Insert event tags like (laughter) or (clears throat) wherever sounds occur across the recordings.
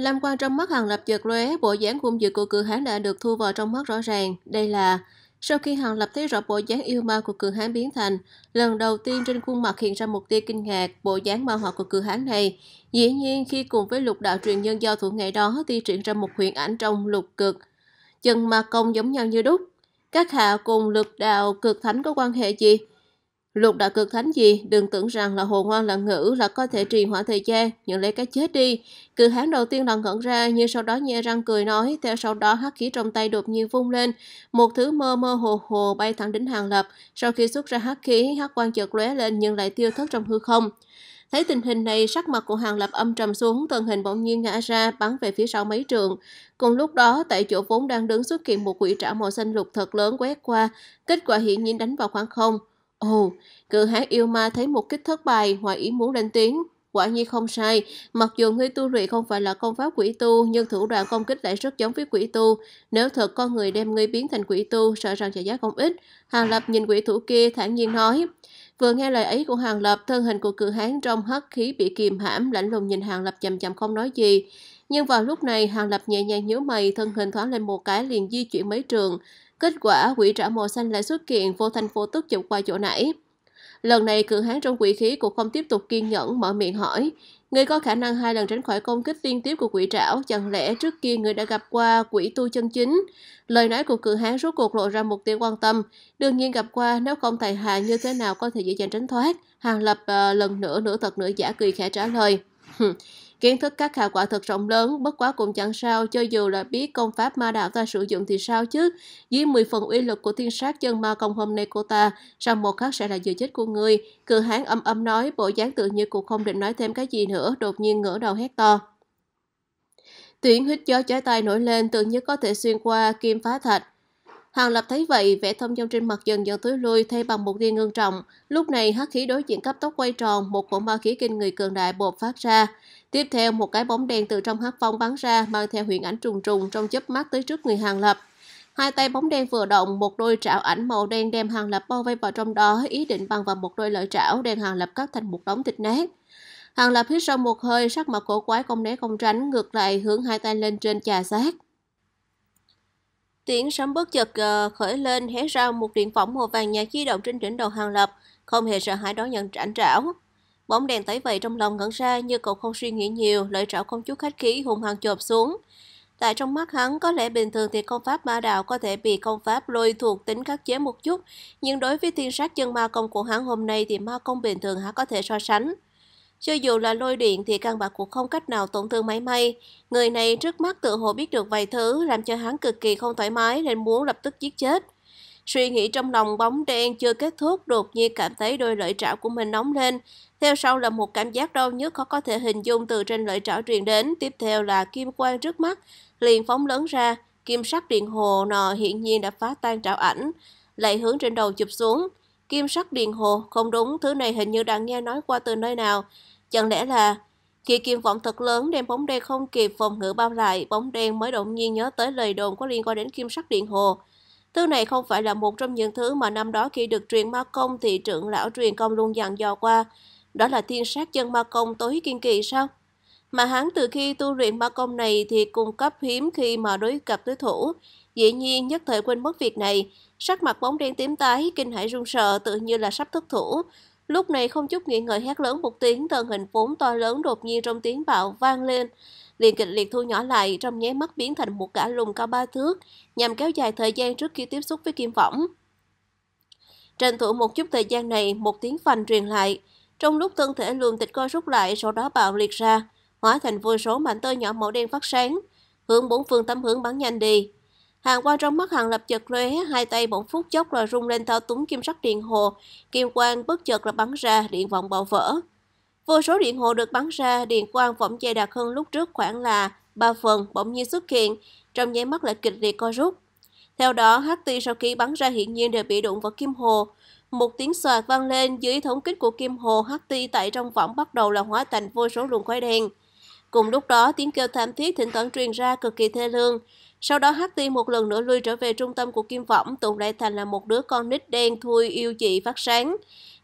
Lam quan trong mắt Hàng Lập chợt lóe, bộ dáng khung dự của cửa hán đã được thu vào trong mắt rõ ràng. Đây là sau khi Hàng Lập thấy rõ bộ dáng yêu ma của cửa hán biến thành, lần đầu tiên trên khuôn mặt hiện ra một tia kinh ngạc bộ dáng ma họ của cửa hán này. Dĩ nhiên khi cùng với lục đạo truyền nhân giao thủ ngày đó thì triển ra một huyền ảnh trong lục cực. Chân ma công giống nhau như đúc. Các hạ cùng lục đạo cực thánh có quan hệ gì? Lục đã cực thánh gì, đừng tưởng rằng là hồ ngoan lặng ngữ là có thể trì hoãn thời gian, nhận lấy cái chết đi. Cự hán đầu tiên là ngẩn ra, nhưng sau đó nhe răng cười nói, theo sau đó hắc khí trong tay đột nhiên vung lên. Một thứ mơ mơ hồ hồ bay thẳng đến hàng lập, sau khi xuất ra hắc khí, hắc quang chợt lóe lên nhưng lại tiêu thất trong hư không. Thấy tình hình này, sắc mặt của Hàng Lập âm trầm xuống, thân hình bỗng nhiên ngã ra, bắn về phía sau mấy trường. Cùng lúc đó, tại chỗ vốn đang đứng xuất hiện một quỷ trả màu xanh lục thật lớn quét qua, kết quả hiển nhiên đánh vào khoảng không. Ồ, cự hán yêu ma thấy một kích thất bại, ngoài ý muốn lên tiếng. Quả nhiên không sai, mặc dù người tu luyện không phải là công pháp quỷ tu, nhưng thủ đoạn công kích lại rất giống với quỷ tu. Nếu thật con người đem ngươi biến thành quỷ tu, sợ rằng trả giá không ít. Hàng Lập nhìn quỷ thủ kia thản nhiên nói. Vừa nghe lời ấy của Hàng Lập, thân hình của cự hán trong hắc khí bị kìm hãm, lạnh lùng nhìn Hàng Lập chậm chậm không nói gì. Nhưng vào lúc này, Hàng Lập nhẹ nhàng nhíu mày, thân hình thoáng lên một cái liền di chuyển mấy trường. Kết quả, quỷ trả màu xanh lại xuất hiện vô thành phố tức chụp qua chỗ nãy. Lần này cường hán trong quỷ khí cũng không tiếp tục kiên nhẫn mở miệng hỏi. Người có khả năng hai lần tránh khỏi công kích liên tiếp của quỷ trảo, chẳng lẽ trước kia người đã gặp qua quỷ tu chân chính? Lời nói của cường hán rốt cuộc lộ ra mục tiêu quan tâm. Đương nhiên gặp qua nếu không tài hạ như thế nào có thể dễ dàng tránh thoát. Hàng lập uh, lần nữa nửa thật nửa giả cười khẽ trả lời. Kiến thức các khả quả thật rộng lớn, bất quá cũng chẳng sao, cho dù là biết công pháp ma đạo ta sử dụng thì sao chứ. Dưới 10 phần uy lực của thiên sát chân ma công hôm nay cô ta, sau một khắc sẽ là giờ chết của ngươi. Cự hán âm âm nói, bộ dáng tự như cũng không định nói thêm cái gì nữa, đột nhiên ngửa đầu hét to. Tuyển hít gió trái tay nổi lên, tự như có thể xuyên qua kim phá thạch. Hàng Lập thấy vậy, vẻ thông dong trên mặt dần dần tối lui thay bằng một điên ngưng trọng. Lúc này hắc khí đối diện cấp tốc quay tròn, một cuộn ma khí kinh người cường đại bột phát ra. Tiếp theo, một cái bóng đen từ trong hắc phong bắn ra mang theo huyền ảnh trùng trùng trong chớp mắt tới trước người Hàng Lập. Hai tay bóng đen vừa động, một đôi trảo ảnh màu đen đem Hàng Lập bao vây vào trong đó, ý định bằng vào một đôi lợi trảo đem Hàng Lập cắt thành một đống thịt nát. Hàng Lập hít sâu một hơi, sắc mặt cổ quái không né không tránh, ngược lại hướng hai tay lên trên chà sát. Tiếng sấm bất chợt ờ, khởi lên, hé ra một điện phỏng màu vàng nhạt di động trên đỉnh đầu Hàng Lập, không hề sợ hãi đón nhận trảm trảo. Bóng đèn thấy vậy trong lòng ngẩn ra như cậu không suy nghĩ nhiều, lợi trảo công chúa khách khí hùng hăng chộp xuống. Tại trong mắt hắn, có lẽ bình thường thì công pháp ma đạo có thể bị công pháp lôi thuộc tính khắc chế một chút, nhưng đối với thiên sát chân ma công của hắn hôm nay thì ma công bình thường hả có thể so sánh. Cho dù là lôi điện thì căn bản cũng không cách nào tổn thương máy may. Người này trước mắt tự hồ biết được vài thứ làm cho hắn cực kỳ không thoải mái nên muốn lập tức giết chết. Suy nghĩ trong lòng bóng đen chưa kết thúc đột nhiên cảm thấy đôi lợi trảo của mình nóng lên, theo sau là một cảm giác đau nhức khó có thể hình dung từ trên lợi trảo truyền đến, tiếp theo là kim quang trước mắt, liền phóng lớn ra, kim sắc điện hồ nò hiện nhiên đã phá tan trảo ảnh, lại hướng trên đầu chụp xuống. Kim sắc điện hồ, không đúng, thứ này hình như đang nghe nói qua từ nơi nào. Chẳng lẽ là khi kim vọng thật lớn đem bóng đen không kịp phòng ngự bao lại, bóng đen mới đột nhiên nhớ tới lời đồn có liên quan đến kim sắc điện hồ. Thứ này không phải là một trong những thứ mà năm đó khi được truyền ma công thì trưởng lão truyền công luôn dặn dò qua. Đó là thiên sát chân ma công tối kiên kỳ sao? Mà hắn từ khi tu luyện ma công này thì cung cấp hiếm khi mà đối gặp đối thủ. Dĩ nhiên nhất thời quên mất việc này, sắc mặt bóng đen tím tái, kinh hãi run sợ tự như là sắp thất thủ. Lúc này không chút nghi ngờ hét lớn một tiếng, thân hình vốn to lớn đột nhiên trong tiếng bạo vang lên. Liền kịch liệt thu nhỏ lại, trong nháy mắt biến thành một cả lùn cao ba thước, nhằm kéo dài thời gian trước khi tiếp xúc với kim võng. trên thủ một chút thời gian này, một tiếng phành truyền lại, trong lúc thân thể luồng tịch co rút lại, sau đó bạo liệt ra, hóa thành vô số mảnh tơ nhỏ màu đen phát sáng, hướng bốn phương tám hướng bắn nhanh đi. Hàng quang trong mắt hàng lập chợt lóe, hai tay bỗng phút chốc rồi rung lên thao túng kim sắc điện hồ, kim quang bất chợt là bắn ra, điện vọng bạo vỡ. Vô số điện hồ được bắn ra, điện quang võng dày đặc hơn lúc trước khoảng là ba phần bỗng nhiên xuất hiện, trong nháy mắt lại kịch liệt co rút. Theo đó, HT sau khi bắn ra hiển nhiên đều bị đụng vào kim hồ, một tiếng xoạt vang lên dưới thống kích của kim hồ hắc tại trong võng bắt đầu là hóa thành vô số luồng khói đen. Cùng lúc đó tiếng kêu thảm thiết thỉnh thoảng truyền ra cực kỳ thê lương. Sau đó hắc một lần nữa lui trở về trung tâm của kim võng tụng lại thành là một đứa con nít đen thui yêu dị phát sáng.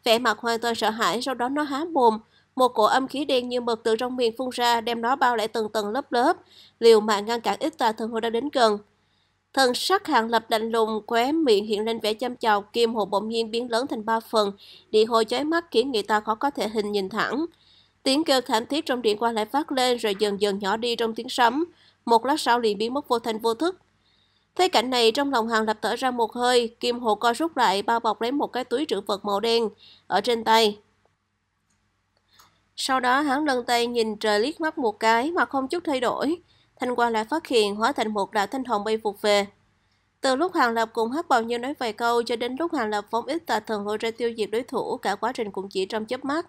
Vẻ mặt hoàn toàn sợ hãi sau đó nó há mồm. Một cổ âm khí đen như mực từ trong miệng phun ra đem nó bao lại từng tầng lớp lớp, liều mạng ngăn cản ít tà thần hồ đã đến gần. Thần sắc hàn lập lạnh lùng, khóe miệng hiện lên vẻ chăm chọc, kim hồ bỗng nhiên biến lớn thành ba phần, điện hồi chói mắt khiến người ta khó có thể hình nhìn thẳng. Tiếng kêu thảm thiết trong điện qua lại phát lên rồi dần dần nhỏ đi trong tiếng sấm, một lát sau liền biến mất vô thành vô thức. Thấy cảnh này trong lòng hàn lập thở ra một hơi, kim hồ co rút lại bao bọc lấy một cái túi trữ vật màu đen ở trên tay. Sau đó hắn lần tay nhìn trời liếc mắt một cái mà không chút thay đổi. Thanh Quang lại phát hiện hóa thành một đạo thanh hồng bay vụt về. Từ lúc Hàng Lập cùng Hắc Bào Nhân nói vài câu cho đến lúc Hàng Lập phóng ít tà thần lôi ra tiêu diệt đối thủ, cả quá trình cũng chỉ trong chớp mắt.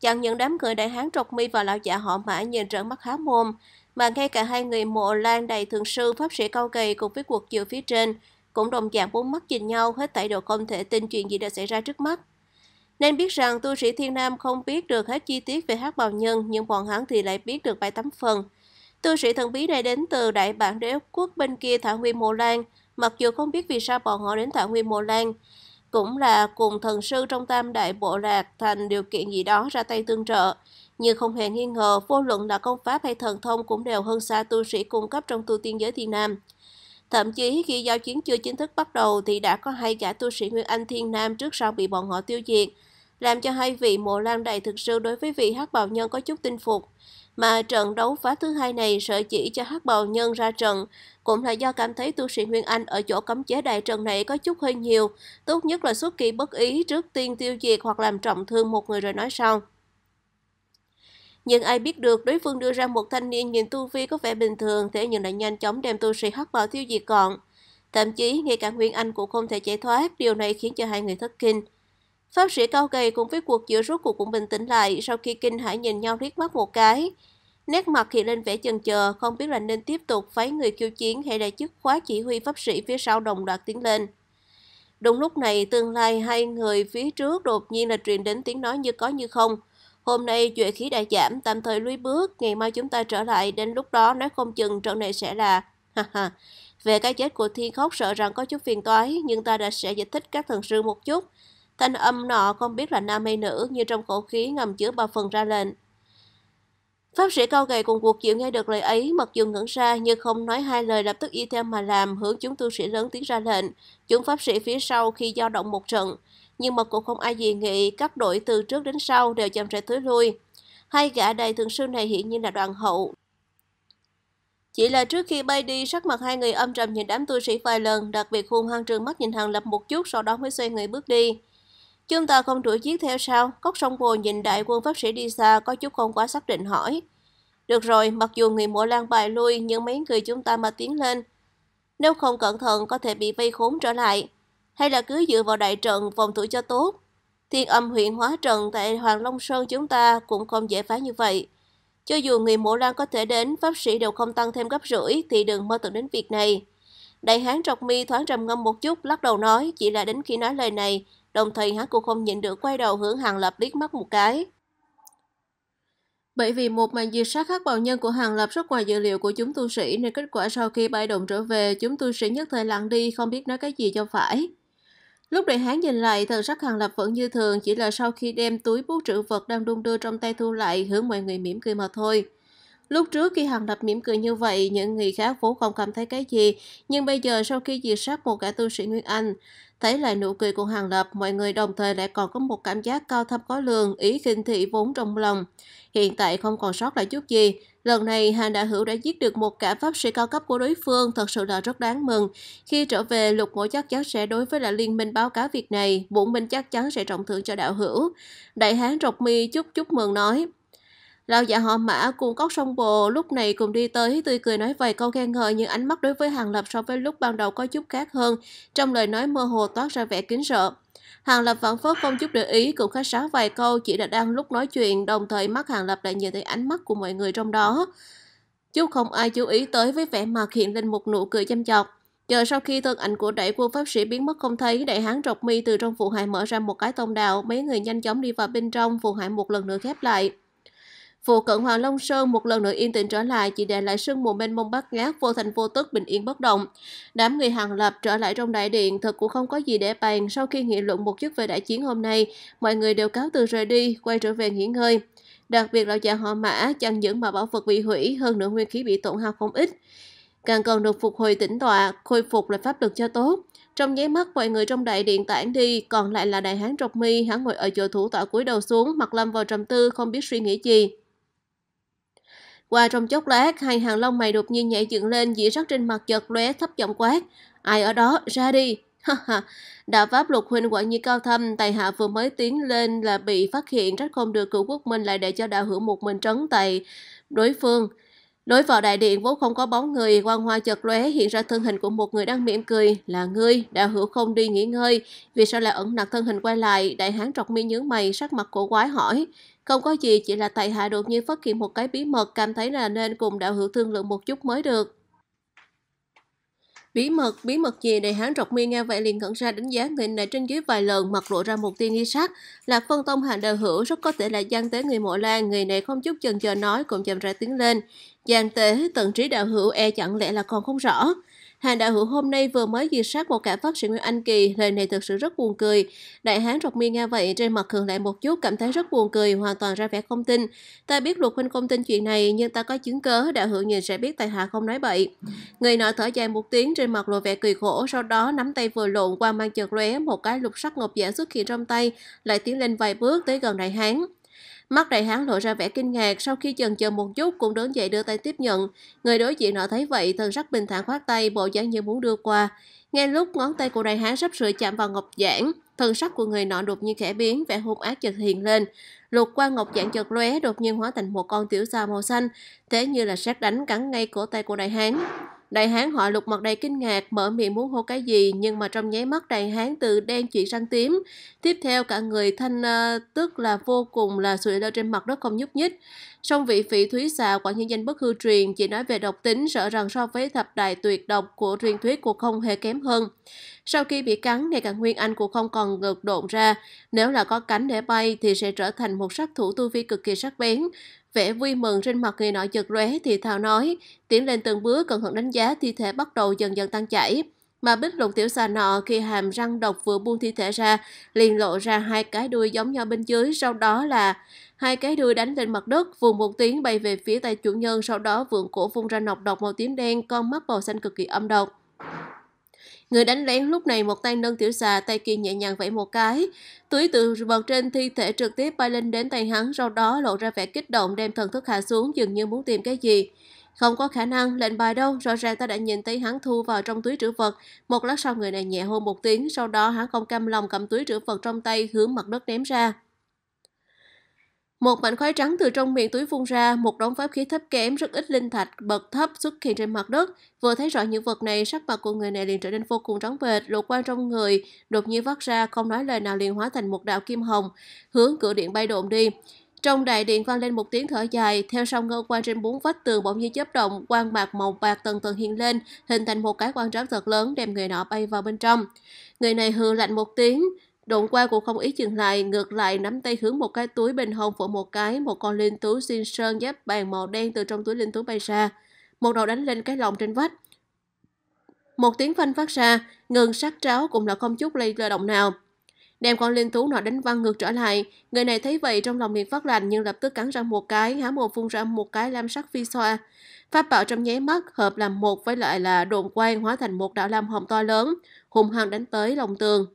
Chẳng những đám người đại hán trọc mi và lão giả họ mã nhìn trợn mắt há mồm, mà ngay cả hai người mộ lan đầy thượng sư pháp sĩ cao kỳ cùng với cuộc dựa phía trên cũng đồng dạng bốn mắt nhìn nhau hết tại độ không thể tin chuyện gì đã xảy ra trước mắt. Nên biết rằng tu sĩ Thiên Nam không biết được hết chi tiết về hát bào nhân, nhưng bọn hắn thì lại biết được bài tấm phần. Tu sĩ thần bí này đến từ đại bản đế quốc bên kia Thảo Nguyên Mộ Lan, mặc dù không biết vì sao bọn họ đến Thảo Nguyên Mộ Lan. Cũng là cùng thần sư trong tam đại bộ lạc thành điều kiện gì đó ra tay tương trợ. Nhưng không hề nghi ngờ, vô luận là công pháp hay thần thông cũng đều hơn xa tu sĩ cung cấp trong tu tiên giới thiên nam. Thậm chí khi giao chiến chưa chính thức bắt đầu thì đã có hai gã tu sĩ Nguyên Anh Thiên Nam trước sau bị bọn họ tiêu diệt, làm cho hai vị mộ lam đầy thực sự đối với vị hắc bào nhân có chút tinh phục. Mà trận đấu phá thứ hai này sở chỉ cho hắc bào nhân ra trận cũng là do cảm thấy tu sĩ Nguyên Anh ở chỗ cấm chế đại trận này có chút hơi nhiều. Tốt nhất là xuất kỳ bất ý trước tiên tiêu diệt hoặc làm trọng thương một người rồi nói sau. Nhưng ai biết được đối phương đưa ra một thanh niên nhìn tu vi có vẻ bình thường thế nhưng lại nhanh chóng đem tu sĩ hắc bào tiêu diệt gọn. Thậm chí ngay cả Nguyên Anh cũng không thể chạy thoát, điều này khiến cho hai người thất kinh. Pháp sĩ cao gầy cùng với cuộc giữa rốt cuộc cũng bình tĩnh lại sau khi kinh hãi nhìn nhau riết mắt một cái. Nét mặt thì lên vẻ chần chờ, không biết là nên tiếp tục phái người kêu chiến hay là chức khóa chỉ huy pháp sĩ phía sau đồng loạt tiến lên. Đúng lúc này, tương lai hai người phía trước đột nhiên là truyền đến tiếng nói như có như không. Hôm nay duệ khí đã giảm, tạm thời lùi bước, ngày mai chúng ta trở lại, đến lúc đó nói không chừng trận này sẽ là... ha ha Về cái chết của Thiên Khóc sợ rằng có chút phiền toái, nhưng ta đã sẽ giải thích các thần sư một chút. Thanh âm nọ không biết là nam hay nữ như trong khẩu khí ngầm chứa ba phần ra lệnh. Pháp sĩ cao gầy cùng cuộc chịu nghe được lời ấy, mặc dù ngẩn ra nhưng không nói hai lời lập tức y theo mà làm, hướng chúng tu sĩ lớn tiếng ra lệnh, chúng pháp sĩ phía sau khi do động một trận. Nhưng mà cũng không ai gì nghĩ các đội từ trước đến sau đều chậm rãi thối lui. Hai gã đầy thượng sư này hiện nhiên là đoàn hậu. Chỉ là trước khi bay đi, sắc mặt hai người âm trầm nhìn đám tu sĩ vài lần, đặc biệt khuôn hoang trường mắt nhìn hàng lập một chút sau đó mới xoay người bước đi. Chúng ta không đuổi giết theo sao? Cốc sông bồ nhìn đại quân pháp sĩ đi xa có chút không quá xác định hỏi. Được rồi, mặc dù người mộ lan bài lui nhưng mấy người chúng ta mà tiến lên. Nếu không cẩn thận có thể bị vây khốn trở lại. Hay là cứ dựa vào đại trận phòng thủ cho tốt. Thiên âm huyện hóa trận tại Hoàng Long Sơn chúng ta cũng không dễ phá như vậy. Cho dù người mộ lan có thể đến, pháp sĩ đều không tăng thêm gấp rưỡi thì đừng mơ tưởng đến việc này. Đại hán trọc mi thoáng trầm ngâm một chút, lắc đầu nói, chỉ là đến khi nói lời này Đồng thời hắn cũng không nhịn được quay đầu hướng Hàng Lập liếc mắt một cái. Bởi vì một màn diệt sát hắc bào nhân của Hàng Lập rất ngoài dữ liệu của chúng tu sĩ nên kết quả sau khi bay động trở về, chúng tu sĩ nhất thời lặng đi không biết nói cái gì cho phải. Lúc đại hán nhìn lại, thần sắc Hàng Lập vẫn như thường, chỉ là sau khi đem túi bút trữ vật đang đung đưa trong tay thu lại hướng mọi người mỉm cười mà thôi. Lúc trước khi Hằng Lập mỉm cười như vậy, những người khác vốn không cảm thấy cái gì, nhưng bây giờ sau khi diệt sát một cả tu sĩ Nguyên Anh, thấy lại nụ cười của Hằng Lập, mọi người đồng thời lại còn có một cảm giác cao thâm có lường, ý kinh thị vốn trong lòng. Hiện tại không còn sót lại chút gì, lần này Hàn Đại Hữu đã giết được một cả pháp sĩ cao cấp của đối phương, thật sự là rất đáng mừng. Khi trở về, Lục Ngũ chắc chắn sẽ đối với là liên minh báo cáo việc này, Bụng Minh chắc chắn sẽ trọng thưởng cho Đạo Hữu. Đại Hán Rộc Mi chúc chúc mừng nói. Lão già dạ họ mã cùng cốc sông bồ lúc này cùng đi tới tươi cười nói vài câu khen ngợi nhưng ánh mắt đối với Hàng Lập so với lúc ban đầu có chút khác hơn, trong lời nói mơ hồ toát ra vẻ kính sợ. Hàng Lập vẫn phớt không chút để ý cùng khách sáo vài câu chỉ là đang lúc nói chuyện đồng thời mắt Hàng Lập lại nhìn thấy ánh mắt của mọi người trong đó. Chú không ai chú ý tới với vẻ mặt hiện lên một nụ cười chăm chọc. Chờ sau khi thân ảnh của đại quân pháp sĩ biến mất không thấy, đại hán trọc mi từ trong phù hại mở ra một cái tông đạo, mấy người nhanh chóng đi vào bên trong, phù hại một lần nữa khép lại. Vụ cận Hoàng Long Sơn một lần nữa yên tĩnh trở lại chỉ để lại sương mù mênh mông bát ngát vô thành vô tức bình yên bất động. Đám người hàng lập trở lại trong đại điện thật cũng không có gì để bàn sau khi nghị luận một chút về đại chiến hôm nay. Mọi người đều cáo từ rời đi, quay trở về nghỉ ngơi. Đặc biệt là già họ mã chẳng những mà bảo vật bị hủy hơn nữa nguyên khí bị tổn hao không ít. Càng cần được phục hồi tỉnh tọa, khôi phục lại pháp lực cho tốt. Trong nháy mắt mọi người trong đại điện tản đi, còn lại là đại hán trọc mi, hắn ngồi ở chỗ thủ tọa cúi đầu xuống, mặt lâm vào trầm tư, không biết suy nghĩ gì. Qua trong chốc lát, hai hàng lông mày đột nhiên nhảy dựng lên, dĩ sắc trên mặt chợt lóe thấp giọng quát. Ai ở đó, ra đi. (laughs) Đạo pháp lục huynh quả như cao thâm, tài hạ vừa mới tiến lên là bị phát hiện, trách không được cửu quốc minh lại để cho đạo hữu một mình trấn tài đối phương đối vào đại điện vốn không có bóng người, quang hoa chợt lóe hiện ra thân hình của một người đang mỉm cười, là ngươi, đã hữu không đi nghỉ ngơi, vì sao lại ẩn nặc thân hình quay lại, đại hán trọc mi nhướng mày, sắc mặt cổ quái hỏi. Không có gì, chỉ là tại hạ đột nhiên phát hiện một cái bí mật, cảm thấy là nên cùng đạo hữu thương lượng một chút mới được. Bí mật, bí mật gì để hắn trọc mi nghe vậy liền ngẩn ra đánh giá người này trên dưới vài lần mặt lộ ra một tia nghi sắc Lạc phân Tông hàng đầu hữu rất có thể là gian tế người mộ lan, người này không chút chần chờ nói cũng chậm ra tiếng lên. Giang tế tận trí đạo hữu e chẳng lẽ là còn không rõ. Hàng đạo hữu hôm nay vừa mới diệt sát một cả phát sĩ Nguyễn Anh Kỳ, lời này thật sự rất buồn cười. Đại hán rọc mi nghe vậy, trên mặt cường lại một chút, cảm thấy rất buồn cười, hoàn toàn ra vẻ không tin. Ta biết luật huynh không tin chuyện này, nhưng ta có chứng cớ, đạo hữu nhìn sẽ biết tại hạ không nói bậy. Người nọ thở dài một tiếng, trên mặt lộ vẻ cười khổ, sau đó nắm tay vừa lộn qua mang chợt lóe, một cái lục sắc ngọc giả xuất hiện trong tay, lại tiến lên vài bước tới gần đại hán. Mắt đại hán lộ ra vẻ kinh ngạc, sau khi chần chờ một chút cũng đứng dậy đưa tay tiếp nhận. Người đối diện nọ thấy vậy, thần sắc bình thản khoát tay, bộ dáng như muốn đưa qua. Ngay lúc ngón tay của đại hán sắp sửa chạm vào ngọc giản, thần sắc của người nọ đột nhiên khẽ biến, vẻ hung ác chợt hiện lên. Lục qua ngọc giản chợt lóe, đột nhiên hóa thành một con tiểu sa màu xanh, thế như là sát đánh cắn ngay cổ tay của đại hán. Đại hán họa lục mặt đầy kinh ngạc, mở miệng muốn hô cái gì, nhưng mà trong nháy mắt đại hán từ đen chuyển sang tím. Tiếp theo cả người thanh uh, tức là vô cùng là sụi lơ trên mặt đất không nhúc nhích. Song vị phỉ thúy xà quả nhân danh bất hư truyền chỉ nói về độc tính sợ rằng so với thập đại tuyệt độc của truyền thuyết cũng không hề kém hơn. Sau khi bị cắn, ngày càng nguyên anh của không còn ngược độn ra. Nếu là có cánh để bay thì sẽ trở thành một sát thủ tu vi cực kỳ sắc bén. Vẻ vui mừng trên mặt người nọ giật lóe thì thào nói, tiến lên từng bước cẩn thận đánh giá thi thể bắt đầu dần dần tan chảy. Mà bích lục tiểu xà nọ khi hàm răng độc vừa buông thi thể ra, liền lộ ra hai cái đuôi giống nhau bên dưới, sau đó là hai cái đuôi đánh lên mặt đất, vùng một tiếng bay về phía tay chủ nhân, sau đó vượng cổ phun ra nọc độc màu tím đen, con mắt màu xanh cực kỳ âm độc. Người đánh lén lúc này một tay nâng tiểu xà, tay kia nhẹ nhàng vẫy một cái. Túi từ vật trên thi thể trực tiếp bay lên đến tay hắn, sau đó lộ ra vẻ kích động đem thần thức hạ xuống dường như muốn tìm cái gì. Không có khả năng, lệnh bài đâu, rõ ràng ta đã nhìn thấy hắn thu vào trong túi trữ vật. Một lát sau người này nhẹ hôn một tiếng, sau đó hắn không cam lòng cầm túi trữ vật trong tay hướng mặt đất ném ra. Một mảnh khói trắng từ trong miệng túi phun ra, một đống pháp khí thấp kém rất ít linh thạch bật thấp xuất hiện trên mặt đất. Vừa thấy rõ những vật này, sắc mặt của người này liền trở nên vô cùng trắng bệch, lục quan trong người đột nhiên vắt ra, không nói lời nào liền hóa thành một đạo kim hồng, hướng cửa điện bay độn đi. Trong đại điện vang lên một tiếng thở dài, theo sau ngân quan trên bốn vách tường bỗng nhiên chớp động, quang bạc màu bạc tầng tầng hiện lên, hình thành một cái quan tráp thật lớn đem người nọ bay vào bên trong. Người này hừ lạnh một tiếng, Đụng qua cũng không ý dừng lại, ngược lại nắm tay hướng một cái túi bên hông phổ một cái, một con linh thú xin sơn giáp bàn màu đen từ trong túi linh thú bay ra. Một đầu đánh lên cái lồng trên vách. Một tiếng phanh phát ra, ngừng sát tráo cũng là không chút lây lơ động nào. Đem con linh thú nọ đánh văng ngược trở lại, người này thấy vậy trong lòng liền phát lạnh nhưng lập tức cắn răng một cái, há mồm phun ra một cái lam sắc phi xoa. Pháp bảo trong nháy mắt hợp làm một với lại là đồn quang hóa thành một đạo lam hồng to lớn, hùng hăng đánh tới lòng tường.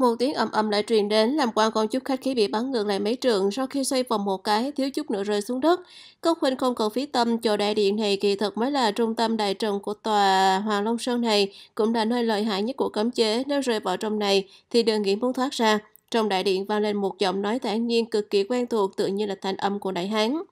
Một tiếng ầm ầm lại truyền đến làm quan con chút khách khí bị bắn ngược lại mấy trường sau khi xoay vòng một cái thiếu chút nữa rơi xuống đất. Cốc huynh không cầu phí tâm chỗ đại điện này kỳ thực mới là trung tâm đại trần của tòa Hoàng Long Sơn này cũng là nơi lợi hại nhất của cấm chế nếu rơi vào trong này thì đừng nghĩ muốn thoát ra. Trong đại điện vang lên một giọng nói thản nhiên cực kỳ quen thuộc tự nhiên là thanh âm của đại hán.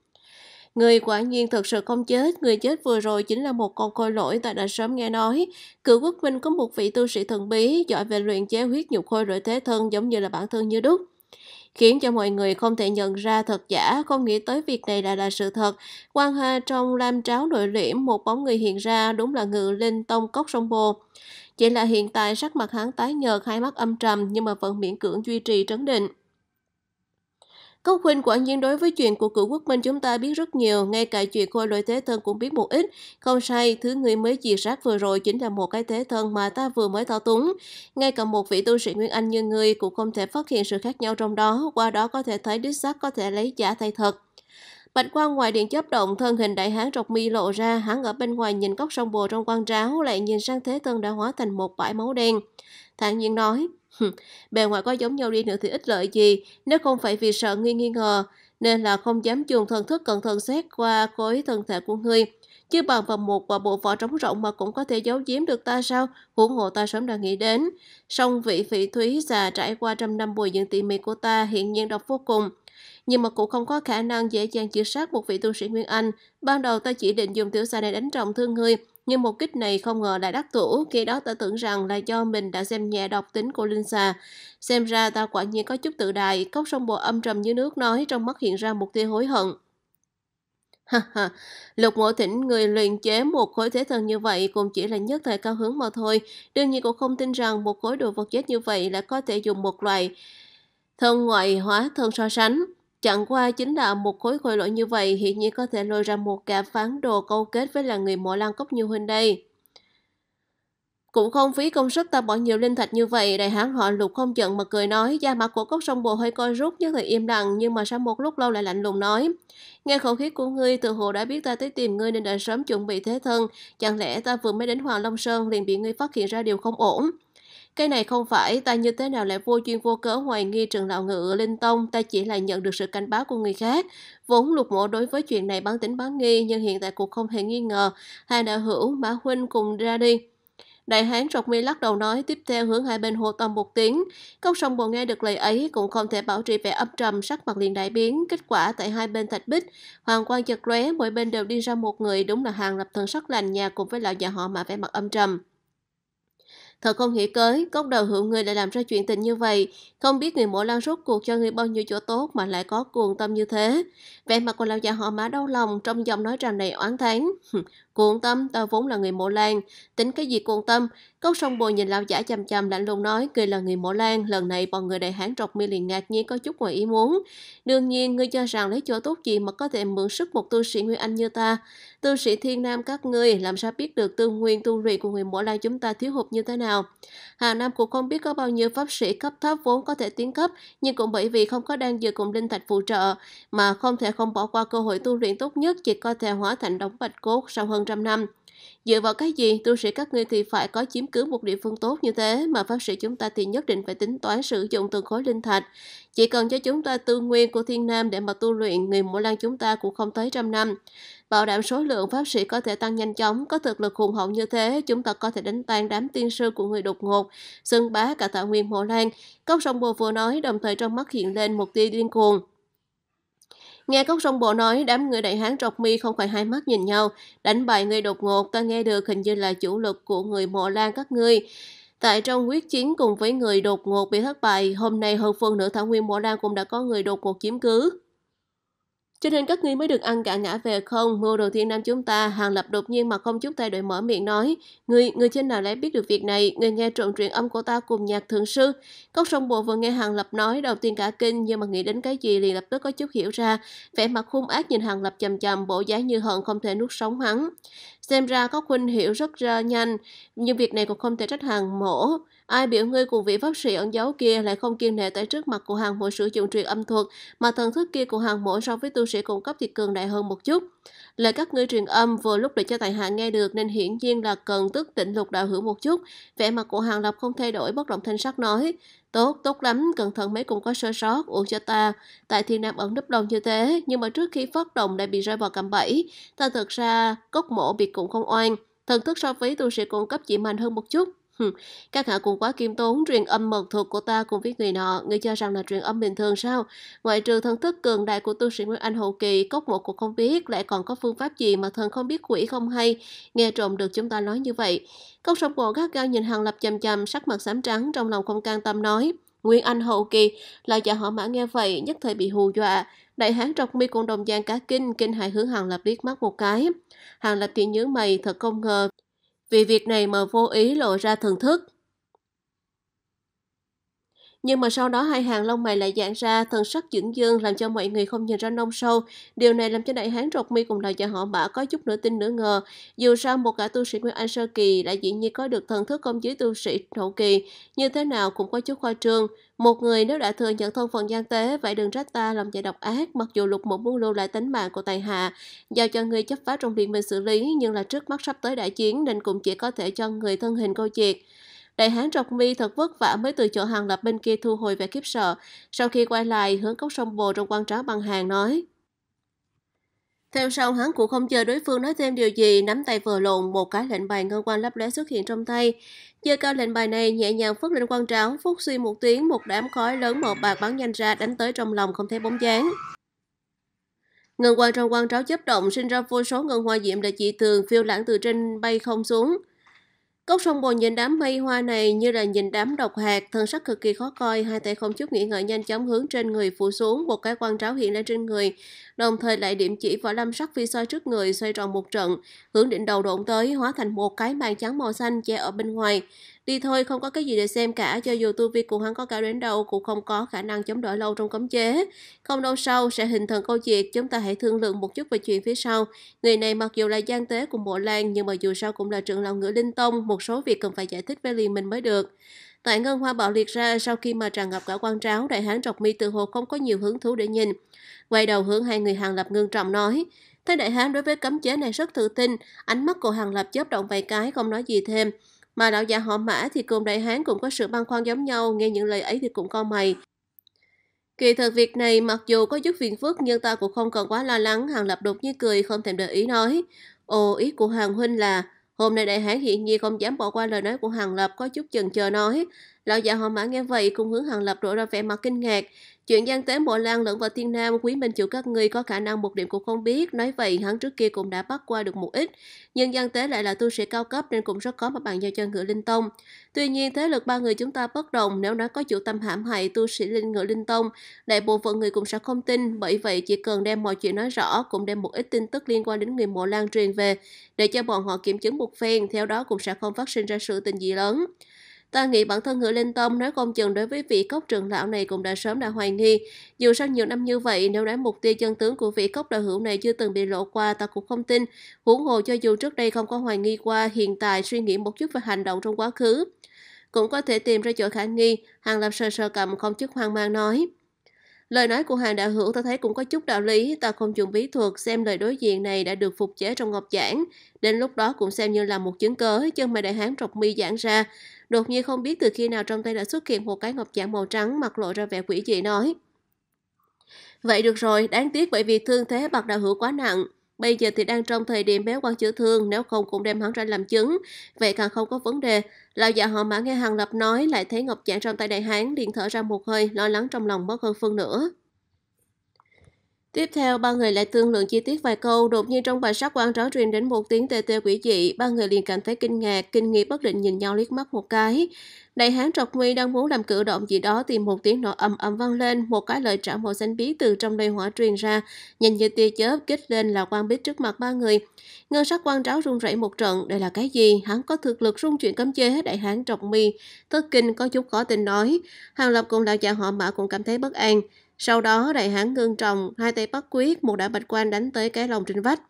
Người quả nhiên thật sự không chết, người chết vừa rồi chính là một con khôi lỗi ta đã sớm nghe nói. Cựu quốc minh có một vị tu sĩ thần bí, giỏi về luyện chế huyết nhục khôi lỗi thế thân giống như là bản thân như đúc khiến cho mọi người không thể nhận ra thật giả, không nghĩ tới việc này lại là, là sự thật. Quan Hoa trong lam tráo nội liễm, một bóng người hiện ra đúng là ngự linh tông cốc sông bồ. Chỉ là hiện tại sắc mặt hắn tái nhợt, hai mắt âm trầm nhưng mà vẫn miễn cưỡng duy trì trấn định. Góc huynh quả nhiên đối với chuyện của cựu quốc minh chúng ta biết rất nhiều, ngay cả chuyện khôi lỗi thế thân cũng biết một ít. Không sai, thứ người mới diệt sát vừa rồi chính là một cái thế thân mà ta vừa mới thao túng. Ngay cả một vị tu sĩ Nguyên Anh như người cũng không thể phát hiện sự khác nhau trong đó, qua đó có thể thấy đích xác có thể lấy giả thay thật. Bạch quan ngoài điện chớp động, thân hình đại hán rọc mi lộ ra, hắn ở bên ngoài nhìn cốc sông bồ trong quan tráo, lại nhìn sang thế thân đã hóa thành một bãi máu đen. Thản nhiên nói, Bề ngoài có giống nhau đi nữa thì ích lợi gì nếu không phải vì sợ nghi nghi ngờ, nên là không dám dùng thần thức cẩn thận xét qua khối thân thể của ngươi. Chứ bằng vào một quả bộ vỏ trống rộng mà cũng có thể giấu giếm được ta sao, huống hộ ta sớm đã nghĩ đến. Song vị phỉ thúy già trải qua trăm năm bồi dưỡng tỉ mỉ của ta hiện nhiên độc vô cùng. Nhưng mà cũng không có khả năng dễ dàng chữa sát một vị tu sĩ Nguyên Anh. Ban đầu ta chỉ định dùng tiểu xà này đánh trọng thương ngươi, nhưng một kích này không ngờ lại đắc thủ, khi đó ta tưởng rằng là do mình đã xem nhẹ độc tính của Linh Xà. Xem ra ta quả nhiên có chút tự đại, cốc sông bộ âm trầm như nước nói trong mắt hiện ra một tia hối hận. Ha ha, lục mộ thỉnh người luyện chế một khối thế thần như vậy cũng chỉ là nhất thời cao hứng mà thôi. Đương nhiên cũng không tin rằng một khối đồ vật chết như vậy lại có thể dùng một loại thân ngoại hóa thân so sánh. Chẳng qua chính là một khối khối lỗi như vậy hiện nhiên có thể lôi ra một cả phán đồ câu kết với làng người mộ lan cốc như huynh đây. Cũng không phí công sức ta bỏ nhiều linh thạch như vậy, đại hãng họ lục không giận mà cười nói, da mặt của cốc sông bồ hơi coi rút nhất là im lặng nhưng mà sau một lúc lâu lại lạnh lùng nói. Nghe khẩu khí của ngươi, từ hồ đã biết ta tới tìm ngươi nên đã sớm chuẩn bị thế thân, chẳng lẽ ta vừa mới đến Hoàng Long Sơn liền bị ngươi phát hiện ra điều không ổn. Cái này không phải ta như thế nào lại vô chuyên vô cớ hoài nghi trường lão ngự Linh Tông, ta chỉ là nhận được sự cảnh báo của người khác. Vốn lục mộ đối với chuyện này bán tính bán nghi, nhưng hiện tại cuộc không hề nghi ngờ. Hai đạo hữu, Mã Huynh cùng ra đi. Đại hán trọc mi lắc đầu nói tiếp theo hướng hai bên hồ tâm một tiếng. Cốc sông bồ nghe được lời ấy cũng không thể bảo trì vẻ âm trầm sắc mặt liền đại biến. Kết quả tại hai bên thạch bích, hoàng quan chật lóe mỗi bên đều đi ra một người đúng là hàng lập thần sắc lành nhà cùng với lão già họ mà vẻ mặt âm trầm. Thật không hiểu cớ, cốc đầu hữu người lại làm ra chuyện tình như vậy. Không biết người mộ lan rút cuộc cho người bao nhiêu chỗ tốt mà lại có cuồng tâm như thế. Vẻ mặt của lão già họ má đau lòng trong giọng nói tràn đầy oán thán. Cô Tâm, tao vốn là người mộ lan. Tính cái gì cô Tâm? Cốc sông bồi nhìn lão giả chằm chằm lạnh lùng nói, người là người mộ lan. Lần này bọn người đại hán trọc mi liền ngạc nhiên có chút ngoài ý muốn. Đương nhiên, ngươi cho rằng lấy chỗ tốt gì mà có thể mượn sức một tu sĩ Nguyên Anh như ta. Tu sĩ Thiên Nam các ngươi làm sao biết được tư nguyên tu luyện của người mộ lan chúng ta thiếu hụt như thế nào? Hà Nam cũng không biết có bao nhiêu pháp sĩ cấp thấp vốn có thể tiến cấp, nhưng cũng bởi vì không có đang dược cùng linh thạch phụ trợ, mà không thể không bỏ qua cơ hội tu luyện tốt nhất chỉ có thể hóa thành đóng bạch cốt sau hơn hơn trăm năm. Dựa vào cái gì tu sĩ các ngươi thì phải có chiếm cứ một địa phương tốt như thế mà pháp sĩ chúng ta thì nhất định phải tính toán sử dụng từng khối linh thạch. Chỉ cần cho chúng ta tư nguyên của thiên nam để mà tu luyện người mộ lan chúng ta cũng không tới trăm năm. Bảo đảm số lượng pháp sĩ có thể tăng nhanh chóng, có thực lực hùng hậu như thế, chúng ta có thể đánh tan đám tiên sư của người đột ngột, xưng bá cả thảo nguyên hộ lan. Cốc sông bồ vừa nói đồng thời trong mắt hiện lên một tia điên cuồng. Nghe cốc sông bộ nói, đám người đại hán trọc mi không khỏi hai mắt nhìn nhau. Đánh bại người đột ngột, ta nghe được hình như là chủ lực của người mộ lan các ngươi. Tại trong quyết chiến cùng với người đột ngột bị thất bại, hôm nay hơn phương nửa Thảo Nguyên Mộ Lan cũng đã có người đột ngột chiếm cứ. Cho nên các ngươi mới được ăn cả ngã về không, mưu đồ thiên nam chúng ta, hàng lập đột nhiên mà không chút thay đổi mở miệng nói. người người trên nào lại biết được việc này, người nghe trộn truyền âm của ta cùng nhạc thượng sư. Cốc sông bộ vừa nghe hàng lập nói đầu tiên cả kinh nhưng mà nghĩ đến cái gì liền lập tức có chút hiểu ra. Vẻ mặt hung ác nhìn hàng lập chầm chầm, bộ giá như hận không thể nuốt sống hắn. Xem ra có huynh hiểu rất ra nhanh, nhưng việc này cũng không thể trách hàng mổ. Ai biểu ngươi cùng vị pháp sĩ ẩn giấu kia lại không kiên nệ tại trước mặt của hàng mỗi sử dụng truyền âm thuật, mà thần thức kia của hàng mỗi so với tu sĩ cung cấp thì cường đại hơn một chút. Lời các ngươi truyền âm vừa lúc để cho tại hạ nghe được nên hiển nhiên là cần tức tỉnh lục đạo hữu một chút. Vẻ mặt của hàng lập không thay đổi bất động thanh sắc nói. Tốt, tốt lắm, cẩn thận mấy cũng có sơ sót, uổng cho ta. Tại thiên nam ẩn nấp đông như thế, nhưng mà trước khi phát động đã bị rơi vào cạm bẫy. Ta thật ra, cốc mộ biệt cũng không oan. Thần thức so với tu sĩ cung cấp chỉ mạnh hơn một chút, các hạ cũng quá kiêm tốn, truyền âm mật thuật của ta cùng với người nọ, người cho rằng là truyền âm bình thường sao? Ngoại trừ thần thức cường đại của tu sĩ Nguyên Anh hậu kỳ, cốc một cũng không biết, lại còn có phương pháp gì mà thần không biết quỷ không hay, nghe trộm được chúng ta nói như vậy. Cốc sông cổ gác gao nhìn hàng lập chầm chầm, sắc mặt xám trắng, trong lòng không can tâm nói. Nguyên Anh hậu kỳ, lão già họ mã nghe vậy, nhất thời bị hù dọa. Đại hán trọc mi cùng đồng giang cá kinh, kinh hại hướng hàng lập liếc mắt một cái. Hàng lập thì nhớ mày, thật không ngờ vì việc này mà vô ý lộ ra thưởng thức nhưng mà sau đó hai hàng lông mày lại dạng ra, thần sắc dưỡng dương làm cho mọi người không nhìn ra nông sâu. Điều này làm cho đại hán rột mi cùng đời và họ bả có chút nửa tin nửa ngờ. Dù sao một cả tu sĩ Nguyên Anh Sơ Kỳ đã dĩ nhiên có được thần thức công dưới tu sĩ hậu kỳ, như thế nào cũng có chút khoa trương. Một người nếu đã thừa nhận thân phận gian tế, vậy đừng trách ta lòng dạy độc ác, mặc dù lục mộ muốn lưu lại tính mạng của tài hạ, giao cho người chấp phá trong liên mình xử lý, nhưng là trước mắt sắp tới đại chiến nên cũng chỉ có thể cho người thân hình câu triệt. Đại hán Trọc Mi thật vất vả mới từ chỗ hàng lập bên kia thu hồi về kiếp sợ. Sau khi quay lại, hướng cốc sông bồ trong quan tráo bằng hàng nói. Theo sau hắn cũng không chờ đối phương nói thêm điều gì, nắm tay vừa lộn, một cái lệnh bài ngân quan lấp lóe xuất hiện trong tay. Giơ cao lệnh bài này nhẹ nhàng phất lên quan tráo, phút suy một tiếng, một đám khói lớn màu bạc bắn nhanh ra đánh tới trong lòng không thấy bóng dáng. Ngân quan trong quan tráo chấp động sinh ra vô số ngân hoa diệm là dị thường phiêu lãng từ trên bay không xuống. Cốc sông bồ nhìn đám mây hoa này như là nhìn đám độc hạt, thân sắc cực kỳ khó coi, hai tay không chút nghĩ ngợi nhanh chóng hướng trên người phủ xuống, một cái quan tráo hiện lên trên người đồng thời lại điểm chỉ vào lâm sắc phi soi trước người xoay tròn một trận, hướng đỉnh đầu độn tới hóa thành một cái màn trắng màu xanh che ở bên ngoài. Đi thôi, không có cái gì để xem cả, cho dù tu vi của hắn có cao đến đâu cũng không có khả năng chống đỡ lâu trong cấm chế. Không lâu sau sẽ hình thần câu chuyện, chúng ta hãy thương lượng một chút về chuyện phía sau. Người này mặc dù là gian tế của bộ Lan nhưng mà dù sao cũng là trưởng lão ngữ Linh Tông, một số việc cần phải giải thích với liền mình mới được. Tại ngân hoa bạo liệt ra sau khi mà tràn ngập cả quan tráo, đại hán trọc mi từ hồ không có nhiều hứng thú để nhìn. Quay đầu hướng hai người hàng lập ngưng trọng nói, Thấy đại hán đối với cấm chế này rất tự tin, ánh mắt của hàng lập chớp động vài cái không nói gì thêm. Mà lão già họ mã thì cùng đại hán cũng có sự băn khoăn giống nhau, nghe những lời ấy thì cũng co mày. Kỳ thực việc này mặc dù có chút phiền phức nhưng ta cũng không cần quá lo lắng, Hàng Lập đột nhiên cười không thèm để ý nói. Ồ, ý của Hàng Huynh là Hôm nay đại hán hiện nhiên không dám bỏ qua lời nói của Hàng Lập có chút chần chờ nói, Lão già họ mã nghe vậy cùng hướng hàng lập đổ ra vẻ mặt kinh ngạc. Chuyện gian tế mộ lan lẫn vào thiên nam, quý minh chủ các ngươi có khả năng một điểm cũng không biết. Nói vậy hắn trước kia cũng đã bắt qua được một ít. Nhưng gian tế lại là tu sĩ cao cấp nên cũng rất khó mà bàn giao cho ngựa linh tông. Tuy nhiên thế lực ba người chúng ta bất đồng nếu nói có chủ tâm hãm hại tu sĩ linh ngựa linh tông. Đại bộ phận người cũng sẽ không tin. Bởi vậy chỉ cần đem mọi chuyện nói rõ cũng đem một ít tin tức liên quan đến người mộ lan truyền về để cho bọn họ kiểm chứng một phen. Theo đó cũng sẽ không phát sinh ra sự tình gì lớn. Ta nghĩ bản thân Hứa Linh Tông nói công chừng đối với vị cốc trường lão này cũng đã sớm đã hoài nghi. Dù sau nhiều năm như vậy, nếu nói mục tiêu chân tướng của vị cốc đạo hữu này chưa từng bị lộ qua, ta cũng không tin. Huống hồ cho dù trước đây không có hoài nghi qua, hiện tại suy nghĩ một chút về hành động trong quá khứ. Cũng có thể tìm ra chỗ khả nghi, Hàng Lập sờ sờ cầm không chút hoang mang nói. Lời nói của Hàng Đạo Hữu ta thấy cũng có chút đạo lý, ta không dùng bí thuật xem lời đối diện này đã được phục chế trong ngọc giảng, đến lúc đó cũng xem như là một chứng cớ chân mày đại hán trọc mi giảng ra, Đột nhiên không biết từ khi nào trong tay đã xuất hiện một cái ngọc dạng màu trắng mặt lộ ra vẻ quỷ dị nói. Vậy được rồi, đáng tiếc bởi vì thương thế bạc đạo hữu quá nặng. Bây giờ thì đang trong thời điểm béo quan chữa thương, nếu không cũng đem hắn ra làm chứng. Vậy càng không có vấn đề. Lão già họ mã nghe Hàng Lập nói, lại thấy Ngọc Giảng trong tay đại hán, liền thở ra một hơi, lo lắng trong lòng mất hơn phương nữa. Tiếp theo, ba người lại thương lượng chi tiết vài câu, đột nhiên trong bài sát quan rõ truyền đến một tiếng tê tê quỷ dị, ba người liền cảm thấy kinh ngạc, kinh nghi bất định nhìn nhau liếc mắt một cái. Đại hán trọc nguy đang muốn làm cử động gì đó thì một tiếng nổ ầm ầm vang lên, một cái lời trảo màu xanh bí từ trong đầy hỏa truyền ra, nhìn như tia chớp kích lên là quan bích trước mặt ba người. Ngân sắc quan tráo run rẩy một trận, đây là cái gì? Hắn có thực lực rung chuyển cấm chế đại hán trọc mi, thất kinh có chút khó tin nói. Hàng lập cùng đạo giả họ mã cũng cảm thấy bất an. Sau đó đại hãn ngưng trọng, hai tay bắt quyết, một đã bạch quan đánh tới cái lồng trên vách.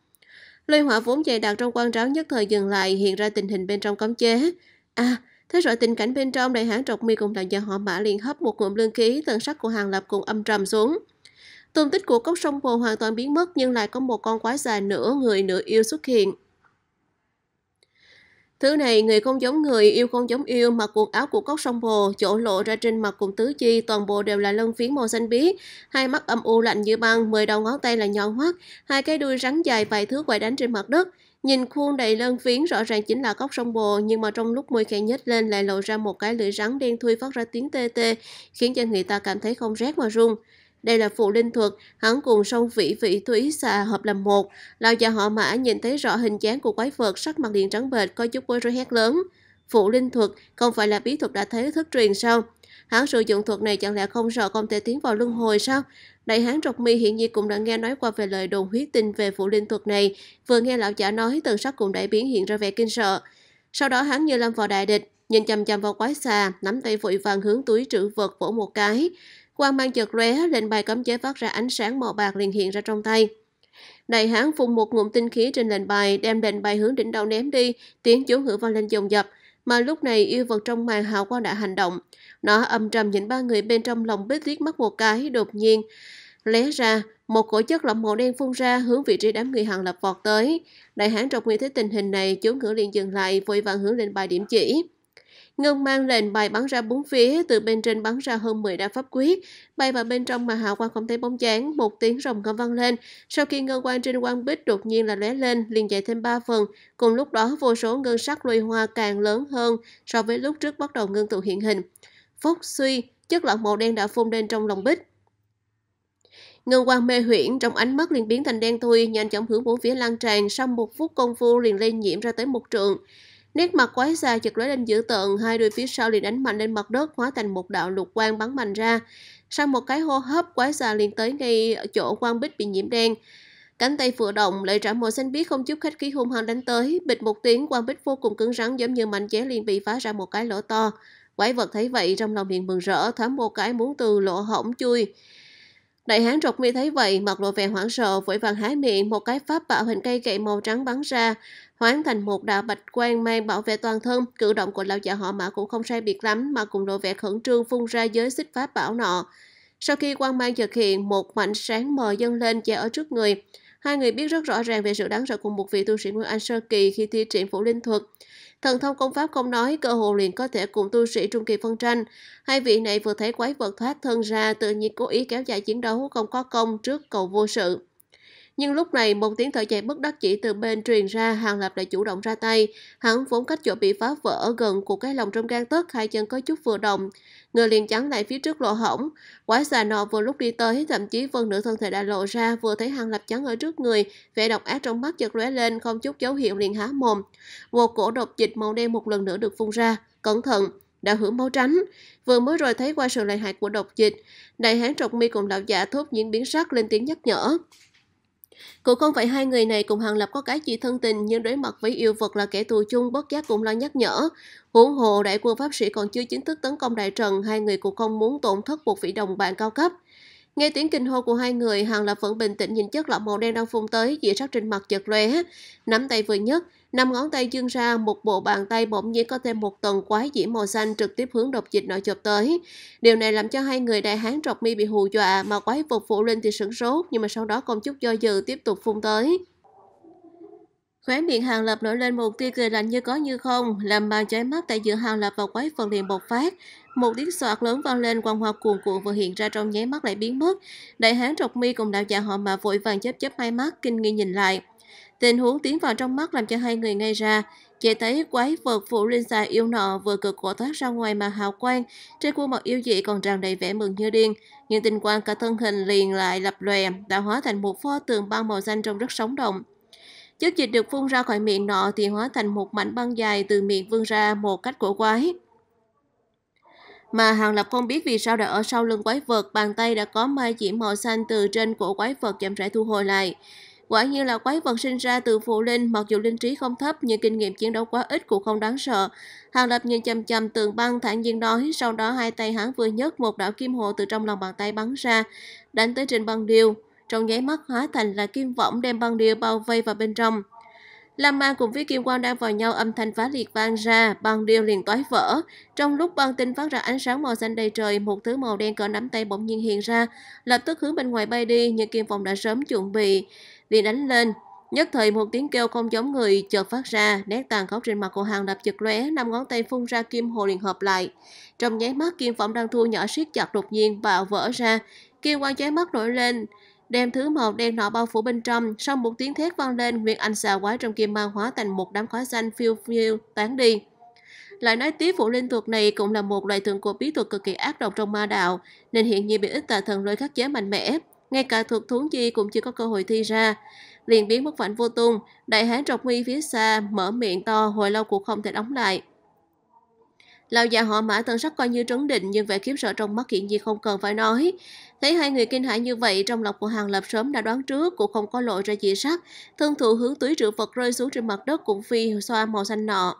Lôi hỏa vốn dày đặc trong quan tráng nhất thời dừng lại, hiện ra tình hình bên trong cấm chế. À, Thế rồi tình cảnh bên trong đại hãn trọc mi cùng đàn gia họ mã liền hấp một ngụm lương khí, tần sắc của hàng lập cùng âm trầm xuống. Tùng tích của cốc sông hồ hoàn toàn biến mất nhưng lại có một con quái già nửa người nửa yêu xuất hiện. Thứ này người không giống người, yêu không giống yêu mà quần áo của cốc sông bồ, chỗ lộ ra trên mặt cùng tứ chi toàn bộ đều là lân phiến màu xanh biếc, hai mắt âm u lạnh như băng, mười đầu ngón tay là nhọn hoắt, hai cái đuôi rắn dài vài thước quay đánh trên mặt đất. Nhìn khuôn đầy lân phiến rõ ràng chính là cốc sông bồ, nhưng mà trong lúc môi khẽ nhếch lên lại lộ ra một cái lưỡi rắn đen thui phát ra tiếng tê tê, khiến cho người ta cảm thấy không rét mà run. Đây là phụ linh thuật, hắn cùng sông vĩ vĩ thúy xà hợp làm một. Lão già họ mã nhìn thấy rõ hình dáng của quái vật sắc mặt điện trắng bệch có chút bối rối hét lớn. Phụ linh thuật không phải là bí thuật đã thế thức truyền sao? Hắn sử dụng thuật này chẳng lẽ không sợ không thể tiến vào luân hồi sao? Đại hán trọc mi hiện nhiên cũng đã nghe nói qua về lời đồn huyết tinh về phụ linh thuật này. Vừa nghe lão già nói, từng sắc cùng đại biến hiện ra vẻ kinh sợ. Sau đó hắn như lâm vào đại địch, nhìn chằm chằm vào quái xà, nắm tay vội vàng hướng túi trữ vật vỗ một cái. Quang mang chợt lóe, lên bài cấm chế phát ra ánh sáng màu bạc liền hiện ra trong tay. Đại hán phun một ngụm tinh khí trên lệnh bài, đem lệnh bài hướng đỉnh đầu ném đi, tiếng chú ngữ vang lên dồn dập, mà lúc này yêu vật trong màn hào quang đã hành động. Nó âm trầm nhìn ba người bên trong lòng bếp liếc mắt một cái, đột nhiên lé ra, một cổ chất lỏng màu đen phun ra hướng vị trí đám người hàng lập vọt tới. Đại hán trong nguyên thấy tình hình này, chú ngữ liền dừng lại, vội vàng hướng lên bài điểm chỉ. Ngân mang lệnh bài bắn ra bốn phía, từ bên trên bắn ra hơn 10 đa pháp quyết. Bay vào bên trong mà Hạ quan không thấy bóng dáng, một tiếng rồng ngâm vang lên. Sau khi ngân quan trên quang bích đột nhiên là lóe lên, liền dậy thêm 3 phần. Cùng lúc đó, vô số ngân sắc lôi hoa càng lớn hơn so với lúc trước bắt đầu ngân tụ hiện hình. Phốc suy, chất lỏng màu đen đã phun lên trong lòng bích. Ngân quan mê huyễn trong ánh mắt liền biến thành đen thui, nhanh chóng hướng bốn phía lan tràn, sau một phút công phu liền lây nhiễm ra tới một trượng. Nét mặt quái xa chợt lóe lên dữ tượng, hai đuôi phía sau liền đánh mạnh lên mặt đất hóa thành một đạo lục quang bắn mạnh ra. Sau một cái hô hấp, quái xa liền tới ngay ở chỗ quang bích bị nhiễm đen. Cánh tay vừa động, lại trả màu xanh biếc không chút khách khí hung hăng đánh tới, bịch một tiếng quang bích vô cùng cứng rắn giống như mạnh chế liền bị phá ra một cái lỗ to. Quái vật thấy vậy trong lòng liền mừng rỡ, thấm một cái muốn từ lỗ hổng chui. Đại hán trục mi thấy vậy, mặt lộ vẻ hoảng sợ, vội vàng hái miệng, một cái pháp bảo hình cây gậy màu trắng bắn ra, hoán thành một đạo bạch quang mang bảo vệ toàn thân. Cử động của lão già họ mã cũng không sai biệt lắm, mà cùng lộ vẻ khẩn trương phun ra giới xích pháp bảo nọ. Sau khi quang mang thực hiện, một mảnh sáng mờ dâng lên che ở trước người. Hai người biết rất rõ ràng về sự đáng sợ của một vị tu sĩ Nguyên Anh Sơ Kỳ khi thi triển phủ linh thuật. Thần thông công pháp không nói, cơ hồ liền có thể cùng tu sĩ trung kỳ phân tranh. Hai vị này vừa thấy quái vật thoát thân ra, tự nhiên cố ý kéo dài chiến đấu, không có công trước cầu vô sự. Nhưng lúc này một tiếng thở dài bất đắc chỉ từ bên truyền ra, Hàng Lập đã chủ động ra tay. Hắn vốn cách chỗ bị phá vỡ gần của cái lòng trong gan tức, hai chân có chút vừa động Người liền chắn lại phía trước lỗ hổng. Quái xà nọ vừa lúc đi tới, thậm chí phần nửa thân thể đã lộ ra, vừa thấy Hàng Lập chắn ở trước người, vẻ độc ác trong mắt chợt lóe lên, không chút dấu hiệu liền há mồm. Một cổ độc dịch màu đen một lần nữa được phun ra. Cẩn thận! đã hưởng máu tránh vừa mới rồi thấy qua sự lợi hại của độc dịch đại hán trọc mi cùng lão giả thốt những biến sắc lên tiếng nhắc nhở cũng không phải hai người này cùng Hàng Lập có cái gì thân tình nhưng đối mặt với yêu vật là kẻ tù chung bất giác cũng lo nhắc nhở. Huống hồ đại quân Pháp sĩ còn chưa chính thức tấn công đại trần, hai người cũng không muốn tổn thất một vị đồng bạn cao cấp. Nghe tiếng kinh hô của hai người, Hàng Lập vẫn bình tĩnh nhìn chất lỏng màu đen đang phun tới, dị sắc trên mặt chợt lóe, nắm tay vừa nhất, Năm ngón tay dương ra, một bộ bàn tay bỗng nhiên có thêm một tầng quái dĩ màu xanh trực tiếp hướng độc dịch nội chụp tới. Điều này làm cho hai người đại hán trọc mi bị hù dọa mà quái vật phụ linh thì sửng sốt nhưng mà sau đó công chúc do dự tiếp tục phun tới. Khóe miệng Hàng Lập nổi lên một tia cười lạnh như có như không, làm màn trái mắt tại giữa Hàng Lập và quái vật liền bộc phát. Một tiếng soạt lớn vang lên quang hoa cuồn cuộn vừa hiện ra trong nháy mắt lại biến mất. Đại hán trọc mi cùng đạo giả họ mà vội vàng chớp chớp hai mắt kinh nghi nhìn lại. Tình huống tiến vào trong mắt làm cho hai người ngay ra. Chỉ thấy quái vật phụ linh xà yêu nọ vừa cực cổ thoát ra ngoài mà hào quang, trên khuôn mặt yêu dị còn tràn đầy vẻ mừng như điên. Nhưng tình quan cả thân hình liền lại lập lòe, đã hóa thành một pho tường băng màu xanh trông rất sống động. Chất dịch được phun ra khỏi miệng nọ thì hóa thành một mảnh băng dài từ miệng vươn ra một cách của quái. Mà Hàng Lập không biết vì sao đã ở sau lưng quái vật, bàn tay đã có mai chỉ màu xanh từ trên cổ quái vật chậm rãi thu hồi lại. Quả nhiên là quái vật sinh ra từ phụ linh, mặc dù linh trí không thấp nhưng kinh nghiệm chiến đấu quá ít cũng không đáng sợ. Hàng Lập nhìn chầm chầm tường băng thản nhiên nói, sau đó hai tay hắn vừa nhấc một đạo kim hồ từ trong lòng bàn tay bắn ra, đánh tới trên băng điêu. Trong nháy mắt hóa thành là kim võng đem băng điêu bao vây vào bên trong. Lam Ma cùng với Kim Quang đang vào nhau âm thanh phá liệt vang ra, băng điêu liền toái vỡ. Trong lúc băng tinh phát ra ánh sáng màu xanh đầy trời, một thứ màu đen cỡ nắm tay bỗng nhiên hiện ra, lập tức hướng bên ngoài bay đi, nhưng Kim Phong đã sớm chuẩn bị liền đánh lên. Nhất thời một tiếng kêu không giống người chợt phát ra, nét tàn khốc trên mặt cô hàng đập chật lóe, năm ngón tay phun ra kim hồ liền hợp lại. Trong nháy mắt kim phẩm đang thu nhỏ siết chặt đột nhiên bạo vỡ ra, kim quang chói mắt nổi lên, đem thứ màu đen nọ bao phủ bên trong, sau một tiếng thét vang lên, Nguyệt Anh xà quái trong kim mang hóa thành một đám khói xanh phiêu phiêu tán đi. Lại nói tiếp vụ linh thuật này cũng là một loại thượng cổ bí thuật cực kỳ ác độc trong ma đạo, nên hiện nhiên bị ít tà thần lôi khắc chế mạnh mẽ ngay cả thuật thốn chi cũng chưa có cơ hội thi ra. Liền biến mất vảnh vô tung, đại hán trọc nguy phía xa, mở miệng to hồi lâu cũng không thể đóng lại. Lão già họ mã thần sắc coi như trấn định nhưng vẻ khiếp sợ trong mắt hiện gì không cần phải nói. Thấy hai người kinh hãi như vậy, trong lòng của Hàng Lập sớm đã đoán trước, cũng không có lộ ra dị sắc. Thân thủ hướng túi rượu vật rơi xuống trên mặt đất cũng phi xoa màu xanh nọ.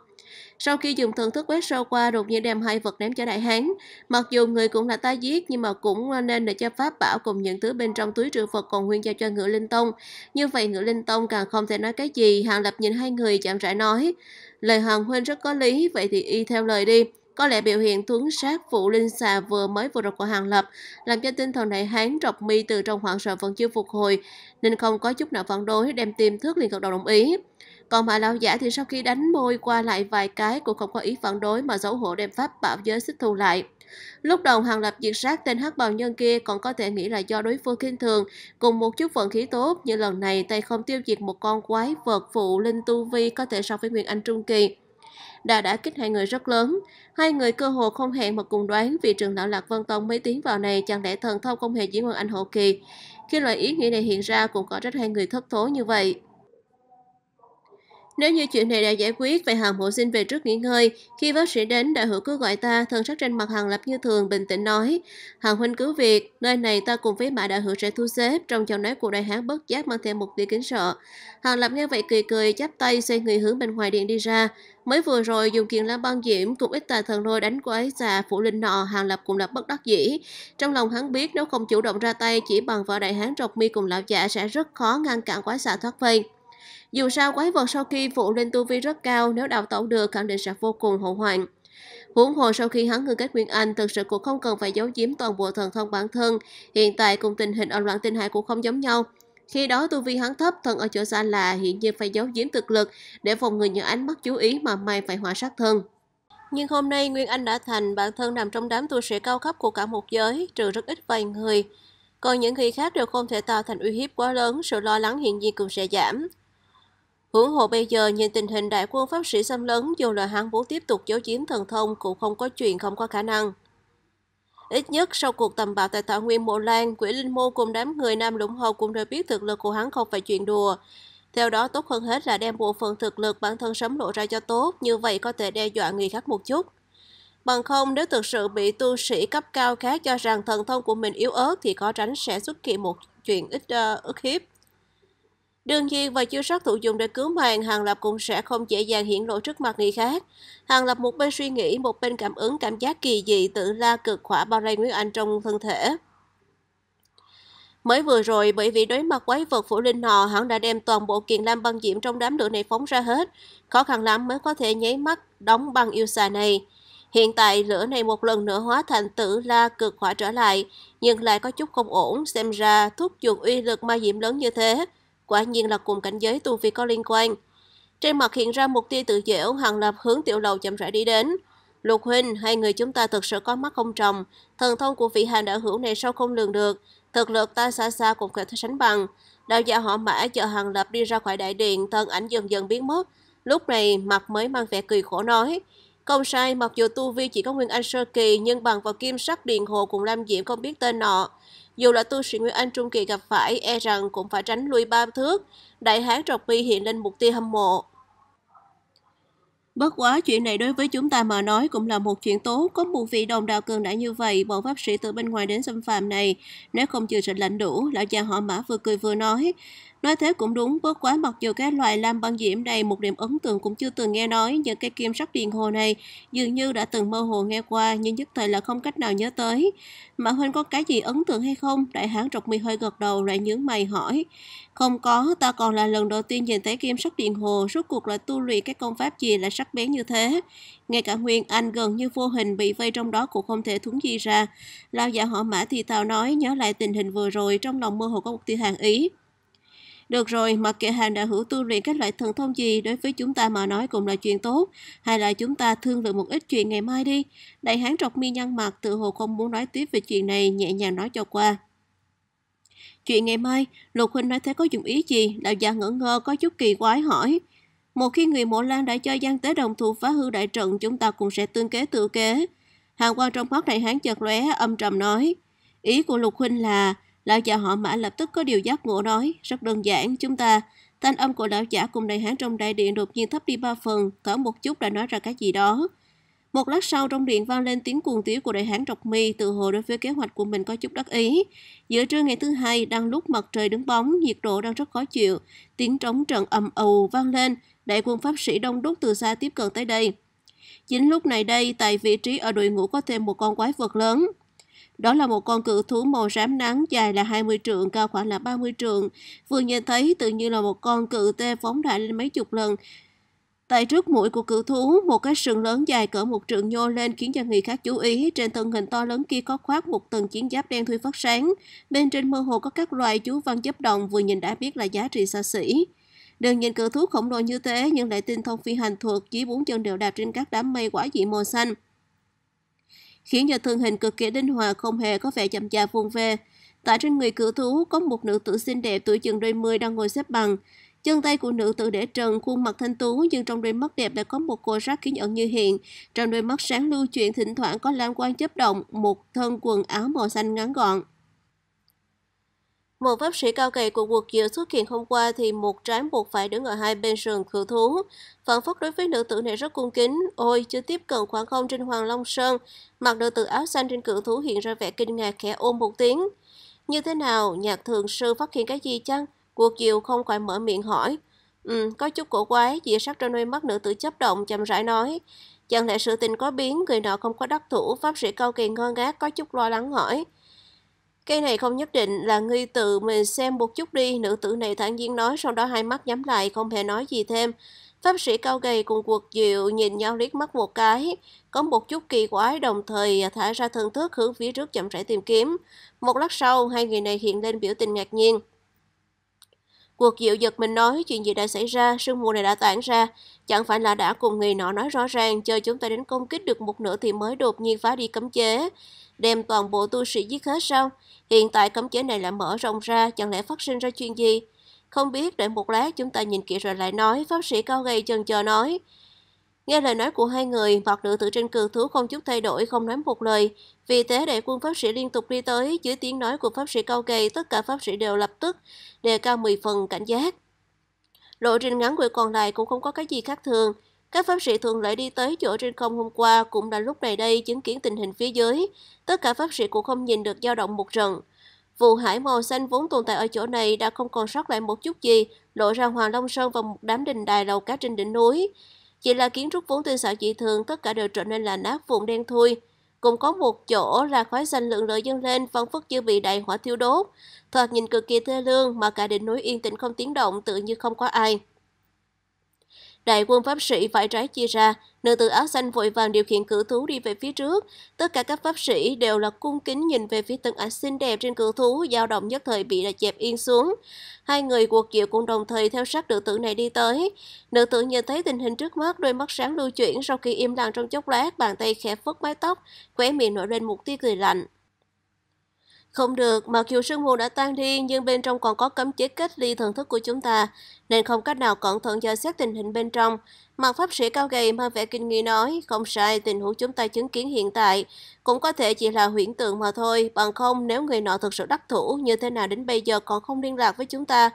Sau khi dùng thưởng thức quét sơ qua, đột nhiên đem hai vật ném cho đại hán. Mặc dù người cũng là ta giết, nhưng mà cũng nên để cho pháp bảo cùng những thứ bên trong túi trữ vật còn nguyên giao cho ngựa linh tông. Như vậy ngựa linh tông càng không thể nói cái gì, hàng lập nhìn hai người chậm rãi nói. Lời hoàng huynh rất có lý, vậy thì y theo lời đi. Có lẽ biểu hiện tuấn sát vụ linh xà vừa mới vừa rồi của Hàng Lập làm cho tinh thần đại hán trọc mi từ trong hoảng sợ vẫn chưa phục hồi, nên không có chút nào phản đối đem tiêm thước liền gật đầu đồng ý. Còn mà lão giả thì sau khi đánh môi qua lại vài cái cũng không có ý phản đối mà giấu hộ đem pháp bảo giới xích thu lại. Lúc đầu Hàng Lập diệt sát tên hắc bào nhân kia còn có thể nghĩ là do đối phương kinh thường, cùng một chút vận khí tốt, như lần này tay không tiêu diệt một con quái vật phụ linh tu vi có thể so với Nguyên Anh Trung Kỳ. Đã đã kích hai người rất lớn, hai người cơ hồ không hẹn mà cùng đoán vì trường lão Lạc Vân Tông mới tiến vào này chẳng lẽ thần thông không hề diễn Nguyên Anh Hậu Kỳ. Khi loại ý nghĩ này hiện ra cũng có trách hai người thất thố như vậy. Nếu như chuyện này đã giải quyết, vậy Hằng Hữu xin về trước nghỉ ngơi. Khi bác sĩ đến, đại hữu cứ gọi ta, thân sắc trên mặt Hằng lập như thường, bình tĩnh nói. Hằng huynh cứu việc, nơi này ta cùng với mã đại hữu sẽ thu xếp. Trong giọng nói của đại hán bất giác mang thêm một tia kính sợ. Hằng lập nghe vậy cười cười, chắp tay xoay người hướng bên ngoài điện đi ra. Mới vừa rồi dùng kiền la băng diễm cùng ít tà thần lôi đánh của ấy xà phụ linh nọ hàng lập cùng lập bất đắc dĩ. Trong lòng hắn biết nếu không chủ động ra tay chỉ bằng vợ đại hán rọc mi cùng lão giả sẽ rất khó ngăn cản quái xà thoát vây. Dù sao quái vật sau khi phụ lên tu vi rất cao, nếu đào tẩu được khẳng định sẽ vô cùng hậu hoạn. Huống hồ sau khi hắn ngưng kết Nguyên Anh, thực sự cũng không cần phải giấu giếm toàn bộ thần thông bản thân. Hiện tại cùng tình hình ở loạn tinh hải cũng không giống nhau. Khi đó tu vi hắn thấp, thần ở chỗ xa là hiện nhiên phải giấu giếm thực lực để phòng người những ánh mắt chú ý mà may phải hỏa sát thân. Nhưng hôm nay Nguyên Anh đã thành, bản thân nằm trong đám tu sĩ cao cấp của cả một giới, trừ rất ít vài người. Còn những người khác đều không thể tạo thành uy hiếp quá lớn, sự lo lắng hiện nhiên cũng sẽ giảm. Hưởng hộ bây giờ nhìn tình hình đại quân Pháp sĩ xâm lấn dù là hắn muốn tiếp tục giấu chiếm thần thông cũng không có chuyện không có khả năng. Ít nhất sau cuộc tầm bạo tại thảo nguyên Mộ Lan, Quỷ Linh Mô cùng đám người Nam Lũng hầu cũng đều biết thực lực của hắn không phải chuyện đùa. Theo đó tốt hơn hết là đem bộ phận thực lực bản thân sớm lộ ra cho tốt, như vậy có thể đe dọa người khác một chút. Bằng không nếu thực sự bị tu sĩ cấp cao khác cho rằng thần thông của mình yếu ớt thì có tránh sẽ xuất hiện một chuyện ít uh, ức hiếp. Đương nhiên và chưa sát thủ dùng để cứu mạng, Hàng Lập cũng sẽ không dễ dàng hiển lộ trước mặt người khác. Hàng Lập một bên suy nghĩ, một bên cảm ứng cảm giác kỳ dị tự la cực khỏa bao ray Nguyễn Anh trong thân thể. Mới vừa rồi, bởi vì đối mặt quái vật phủ linh nọ, hắn đã đem toàn bộ kiền lam băng diễm trong đám lửa này phóng ra hết. Khó khăn lắm mới có thể nháy mắt đóng băng yêu xà này. Hiện tại lửa này một lần nữa hóa thành tử la cực hỏa trở lại, nhưng lại có chút không ổn, xem ra thúc giục uy lực ma diễm lớn như thế quả nhiên là cùng cảnh giới tu vi có liên quan. Trên mặt hiện ra một tia tự dễu, Hàng Lập hướng tiểu lầu chậm rãi đi đến. Lục huynh, hai người chúng ta thực sự có mắt không trồng, thần thông của vị hàng đạo hữu này sao không lường được, thực lực ta xa xa cũng có thể sánh bằng. Đạo gia họ mã chờ Hàng Lập đi ra khỏi đại điện, thân ảnh dần dần biến mất. Lúc này mặt mới mang vẻ cười khổ nói, không sai, mặc dù tu vi chỉ có Nguyên Anh Sơ Kỳ nhưng bằng vào kim sắc điện hồ cùng Lam Diễm không biết tên nọ. Dù là tu sĩ Nguyễn Anh Trung Kỳ gặp phải, e rằng cũng phải tránh lui ba thước. Đại hán trọc bi hiện lên một tia hâm mộ. Bất quá chuyện này đối với chúng ta mà nói cũng là một chuyện tốt, có một vị đồng đạo cường đã như vậy, bọn pháp sĩ từ bên ngoài đến xâm phạm này, nếu không trừ sự lạnh đủ, lão già họ mã vừa cười vừa nói, Nói thế cũng đúng, bất quá mặc dù cái loại lam băng diễm này một điểm ấn tượng cũng chưa từng nghe nói, những cây kim sắc điện hồ này dường như đã từng mơ hồ nghe qua nhưng nhất thời là không cách nào nhớ tới. Mà huynh có cái gì ấn tượng hay không? Đại hán trọc mi hơi gật đầu lại nhướng mày hỏi. Không có, ta còn là lần đầu tiên nhìn thấy kim sắc điện hồ, suốt cuộc là tu luyện các công pháp gì lại sắc bén như thế. Ngay cả Nguyên Anh gần như vô hình bị vây trong đó cũng không thể thúng gì ra. Lao giả họ mã thì tào nói, nhớ lại tình hình vừa rồi, trong lòng mơ hồ có một tia hàng ý. Được rồi, mặc kệ hàng Đạo Hữu tu luyện các loại thần thông gì đối với chúng ta mà nói cũng là chuyện tốt, hay là chúng ta thương lượng một ít chuyện ngày mai đi. Đại hán trọc mi nhăn mặt tự hồ không muốn nói tiếp về chuyện này, nhẹ nhàng nói cho qua. Chuyện ngày mai, Lục Huynh nói thế có dụng ý gì? đạo gia ngỡ ngơ có chút kỳ quái hỏi. Một khi người Mộ Lan đã cho Giang Tế đồng thủ phá hư đại trận, chúng ta cũng sẽ tương kế tự kế. Hàng quan trong mắt đại hán chợt lóe âm trầm nói. Ý của Lục Huynh là Lão già họ mã lập tức có điều giác ngộ nói, rất đơn giản, chúng ta. Thanh âm của lão giả cùng đại hán trong đại điện đột nhiên thấp đi ba phần, cỡ một chút đã nói ra cái gì đó. Một lát sau trong điện vang lên tiếng cuồng tiếu của đại hán trọc mi từ hồ đối với kế hoạch của mình có chút đắc ý. Giữa trưa ngày thứ hai, đang lúc mặt trời đứng bóng, nhiệt độ đang rất khó chịu. Tiếng trống trận ầm ầu vang lên, đại quân pháp sĩ đông đúc từ xa tiếp cận tới đây. Chính lúc này đây, tại vị trí ở đội ngũ có thêm một con quái vật lớn. Đó là một con cự thú màu rám nắng dài là 20 trượng, cao khoảng là 30 trượng. Vừa nhìn thấy tự như là một con cự tê phóng đại lên mấy chục lần. Tại trước mũi của cự thú, một cái sừng lớn dài cỡ một trượng nhô lên khiến cho người khác chú ý. Trên thân hình to lớn kia có khoác một tầng chiến giáp đen thui phát sáng. Bên trên mơ hồ có các loài chú văn chấp động vừa nhìn đã biết là giá trị xa xỉ. Đừng nhìn cự thú khổng lồ như thế nhưng lại tinh thông phi hành thuật, chỉ bốn chân đều đạp trên các đám mây quả dị màu xanh khiến cho thân hình cực kỳ linh hoạt không hề có vẻ chậm chạp vuông về. Tại trên người cử thú có một nữ tử xinh đẹp tuổi chừng đôi mươi đang ngồi xếp bằng. Chân tay của nữ tử để trần, khuôn mặt thanh tú nhưng trong đôi mắt đẹp đã có một cô rác khiến ẩn như hiện. Trong đôi mắt sáng lưu chuyển thỉnh thoảng có lam quan chớp động, một thân quần áo màu xanh ngắn gọn. Một pháp sĩ cao kỳ của cuộc giữa xuất hiện hôm qua thì một trái buộc phải đứng ở hai bên sườn cự thú. Phản phất đối với nữ tử này rất cung kính, ôi chưa tiếp cận khoảng không trên Hoàng Long Sơn. Mặc nữ tử áo xanh trên cự thú hiện ra vẻ kinh ngạc khẽ ôm một tiếng. Như thế nào, nhạc thường sư phát hiện cái gì chăng? Cuộc diều không khỏi mở miệng hỏi. Ừ, có chút cổ quái, dĩa sắc trên đôi mắt nữ tử chấp động, chậm rãi nói. Chẳng lẽ sự tình có biến, người nọ không có đắc thủ, pháp sĩ cao kỳ ngơ ngác có chút lo lắng hỏi cây này không nhất định là nghi tự mình xem một chút đi, nữ tử này thản nhiên nói sau đó hai mắt nhắm lại, không hề nói gì thêm. Pháp sĩ cao gầy cùng quật diệu nhìn nhau liếc mắt một cái, có một chút kỳ quái đồng thời thả ra thân thức hướng phía trước chậm rãi tìm kiếm. Một lát sau, hai người này hiện lên biểu tình ngạc nhiên. Cuộc diệu giật mình nói chuyện gì đã xảy ra, sương mù này đã tản ra. Chẳng phải là đã cùng người nọ nói rõ ràng, chờ chúng ta đến công kích được một nửa thì mới đột nhiên phá đi cấm chế. Đem toàn bộ tu sĩ giết hết sao? Hiện tại cấm chế này lại mở rộng ra, chẳng lẽ phát sinh ra chuyện gì? Không biết, đợi một lát chúng ta nhìn kỹ rồi lại nói, pháp sĩ cao gầy chần chờ nói. Nghe lời nói của hai người, mọt nữ tử trên cừu thú không chút thay đổi, không nói một lời. Vì thế để quân pháp sĩ liên tục đi tới, dưới tiếng nói của pháp sĩ cao kỳ, tất cả pháp sĩ đều lập tức đề cao 10 phần cảnh giác. Lộ trình ngắn người còn lại cũng không có cái gì khác thường. Các pháp sĩ thường lại đi tới chỗ trên không hôm qua cũng đã lúc này đây chứng kiến tình hình phía dưới. Tất cả pháp sĩ cũng không nhìn được dao động một trận. Vụ hải màu xanh vốn tồn tại ở chỗ này đã không còn sót lại một chút gì, lộ ra Hoàng Long Sơn và một đám đình đài lầu cá trên đỉnh núi. Chỉ là kiến trúc vốn tinh xảo dị thường, tất cả đều trở nên là nát vụn đen thui. Cũng có một chỗ là khói xanh lượn lờ dâng lên, phản phất như bị đại hỏa thiêu đốt. thật nhìn cực kỳ thê lương mà cả đỉnh núi yên tĩnh không tiếng động tự như không có ai. Đại quân pháp sĩ phải trái chia ra, nữ tử áo xanh vội vàng điều khiển cử thú đi về phía trước. Tất cả các pháp sĩ đều là cung kính nhìn về phía từng ảnh xinh đẹp trên cử thú, dao động nhất thời bị là dẹp yên xuống. Hai người cuộc diệu cũng đồng thời theo sát nữ tử này đi tới. Nữ tử nhìn thấy tình hình trước mắt, đôi mắt sáng lưu chuyển sau khi im lặng trong chốc lát, bàn tay khẽ phất mái tóc, khóe miệng nổi lên một tia cười lạnh. Không được, mặc dù sương mù đã tan đi nhưng bên trong còn có cấm chế cách ly thần thức của chúng ta, nên không cách nào cẩn thận dò xét tình hình bên trong. Mặt pháp sĩ cao gầy mang vẻ kinh nghi nói, không sai, tình huống chúng ta chứng kiến hiện tại cũng có thể chỉ là huyễn tượng mà thôi, bằng không nếu người nọ thực sự đắc thủ như thế nào đến bây giờ còn không liên lạc với chúng ta.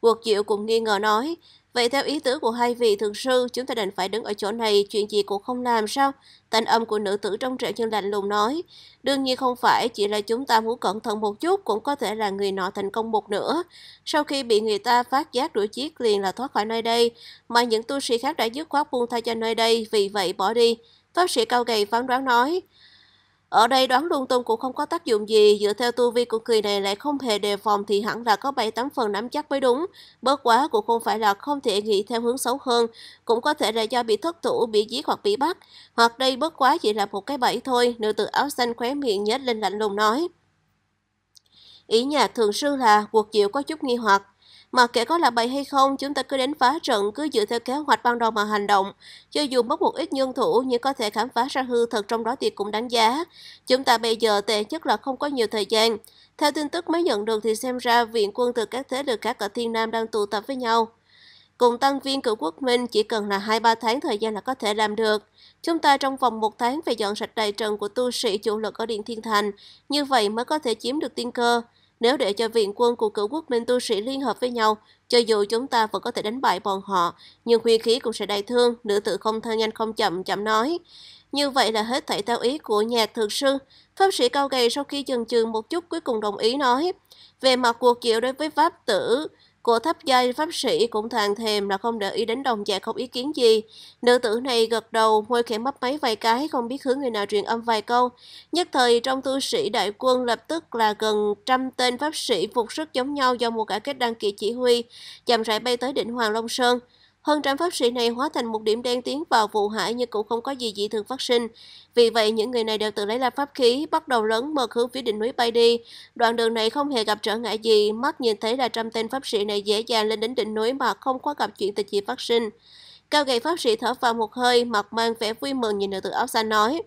Quật diệu cũng nghi ngờ nói, Vậy theo ý tứ của hai vị thượng sư, chúng ta đành phải đứng ở chỗ này, chuyện gì cũng không làm sao? Thanh âm của nữ tử trong trẻo nhưng lạnh lùng nói. Đương nhiên không phải, chỉ là chúng ta muốn cẩn thận một chút cũng có thể là người nọ thành công một nữa. Sau khi bị người ta phát giác đuổi chiếc liền là thoát khỏi nơi đây, mà những tu sĩ khác đã dứt khoát buông tha cho nơi đây, vì vậy bỏ đi. Pháp sĩ cao gầy phán đoán nói. Ở đây đoán lung tung cũng không có tác dụng gì, dựa theo tu vi của kỳ này lại không hề đề phòng thì hẳn là có 7-8 phần nắm chắc mới đúng. Bớt quá cũng không phải là không thể nghĩ theo hướng xấu hơn, cũng có thể là do bị thất thủ, bị giết hoặc bị bắt. Hoặc đây bớt quá chỉ là một cái bẫy thôi, nữ tử áo xanh khóe miệng nhếch lên lạnh lùng nói. Ý nhà thường sư là cuộc chịu có chút nghi hoặc mà kệ có là bậy hay không, chúng ta cứ đến phá trận, cứ dựa theo kế hoạch ban đầu mà hành động. Cho dù mất một ít nhân thủ nhưng có thể khám phá ra hư thật trong đó thì cũng đánh giá. Chúng ta bây giờ tệ nhất là không có nhiều thời gian. Theo tin tức mới nhận được thì xem ra viện quân từ các thế lực khác ở Thiên Nam đang tụ tập với nhau. Cùng tăng viên cử quốc minh chỉ cần là 2-3 tháng thời gian là có thể làm được. Chúng ta trong vòng một tháng phải dọn sạch đại trần của tu sĩ chủ lực ở Điện Thiên Thành, như vậy mới có thể chiếm được tiên cơ. Nếu để cho viện quân của cửu quốc minh tu sĩ liên hợp với nhau, cho dù chúng ta vẫn có thể đánh bại bọn họ, nhưng huy khí cũng sẽ đầy thương, nữ tử không thơ nhanh không chậm, chậm nói. Như vậy là hết thảy theo ý của nhà thượng sư. Pháp sĩ cao gầy sau khi chần chừ một chút cuối cùng đồng ý nói. Về mặt cuộc diệu đối với pháp tử, của thấp dây pháp sĩ cũng thàn thèm là không để ý đến đồng dạ không ý kiến gì. Nữ tử này gật đầu, môi khẽ mấp máy vài cái, không biết hướng người nào truyền âm vài câu. Nhất thời trong tu sĩ đại quân lập tức là gần trăm tên pháp sĩ phục sức giống nhau do một cả kết đăng kỵ chỉ huy, chậm rãi bay tới đỉnh Hoàng Long Sơn. Hơn trăm pháp sĩ này hóa thành một điểm đen tiến vào vụ hải nhưng cũng không có gì dị thường phát sinh. Vì vậy, những người này đều tự lấy làm pháp khí, bắt đầu lớn mở hướng phía đỉnh núi bay đi. Đoạn đường này không hề gặp trở ngại gì, mắt nhìn thấy là trăm tên pháp sĩ này dễ dàng lên đến đỉnh núi mà không có gặp chuyện tình gì phát sinh. Cao gầy pháp sĩ thở vào một hơi, mặt mang vẻ vui mừng nhìn nữ tử áo xanh nói.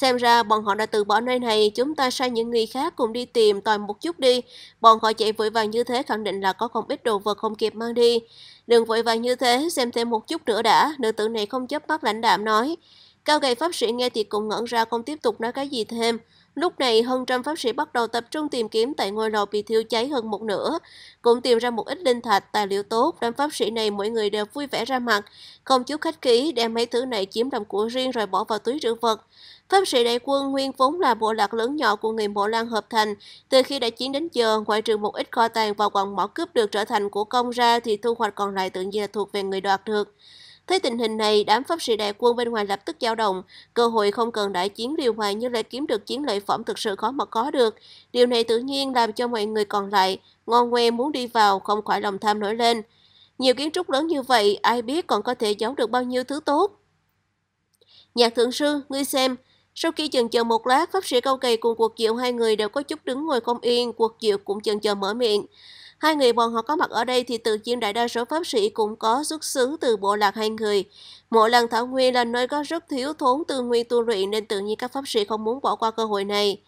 Xem ra bọn họ đã từ bỏ nơi này, chúng ta sai những người khác cùng đi tìm tòi một chút đi. Bọn họ chạy vội vàng như thế khẳng định là có không ít đồ vật không kịp mang đi. Đừng vội vàng như thế, xem thêm một chút nữa đã, nữ tử này không chấp mắt lãnh đạm nói. Cao gầy pháp sĩ nghe thì cũng ngẩn ra không tiếp tục nói cái gì thêm. Lúc này, hơn trăm pháp sĩ bắt đầu tập trung tìm kiếm tại ngôi lầu bị thiêu cháy hơn một nửa. Cũng tìm ra một ít linh thạch, tài liệu tốt, đám pháp sĩ này mỗi người đều vui vẻ ra mặt. Không chút khách khí đem mấy thứ này chiếm làm của riêng rồi bỏ vào túi trữ vật. Pháp sĩ đại quân nguyên vốn là bộ lạc lớn nhỏ của người Mộ Lan hợp thành. Từ khi đã chiến đến giờ, ngoại trừ một ít kho tàng và quặng mỏ cướp được trở thành của công ra thì thu hoạch còn lại tự nhiên là thuộc về người đoạt được. Thấy tình hình này, đám pháp sĩ đại quân bên ngoài lập tức dao động. Cơ hội không cần đại chiến điều hòa như lại kiếm được chiến lợi phẩm thực sự khó mà có được. Điều này tự nhiên làm cho mọi người còn lại, ngon ngoe muốn đi vào không khỏi lòng tham nổi lên. Nhiều kiến trúc lớn như vậy, ai biết còn có thể giấu được bao nhiêu thứ tốt. Nhạc thượng sư, ngươi xem, sau khi chần chờ một lát, pháp sĩ câu kỳ cùng cuộc diệu hai người đều có chút đứng ngồi không yên, cuộc diệu cũng chần chờ mở miệng. Hai người bọn họ có mặt ở đây thì tự nhiên đại đa số pháp sĩ cũng có xuất xứ từ bộ lạc hai người. Mộ lần Thảo Nguyên là nơi có rất thiếu thốn tư nguyên tu luyện nên tự nhiên các pháp sĩ không muốn bỏ qua cơ hội này.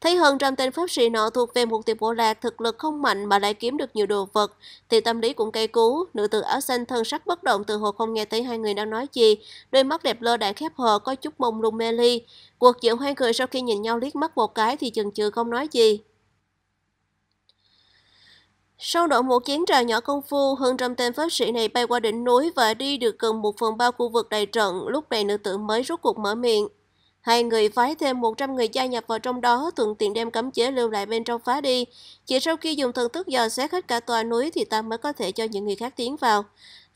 Thấy hơn trăm tên pháp sĩ nọ thuộc về một tiệm bộ lạc thực lực không mạnh mà lại kiếm được nhiều đồ vật, thì tâm lý cũng cây cú. Nữ tử áo xanh thân sắc bất động từ hồ không nghe thấy hai người đang nói gì, đôi mắt đẹp lơ đạn khép hờ có chút mông lung mê ly. Cuộc diện hai cười sau khi nhìn nhau liếc mắt một cái thì chừng chừ không nói gì. Sau đoạn một chiến trà nhỏ công phu, hơn trăm tên pháp sĩ này bay qua đỉnh núi và đi được gần một phần ba khu vực đầy trận, lúc này nữ tử mới rút cuộc mở miệng. Hai người phái thêm 100 người gia nhập vào trong đó, thuận tiện đem cấm chế lưu lại bên trong phá đi. Chỉ sau khi dùng thần thức dò xét hết cả tòa núi thì ta mới có thể cho những người khác tiến vào.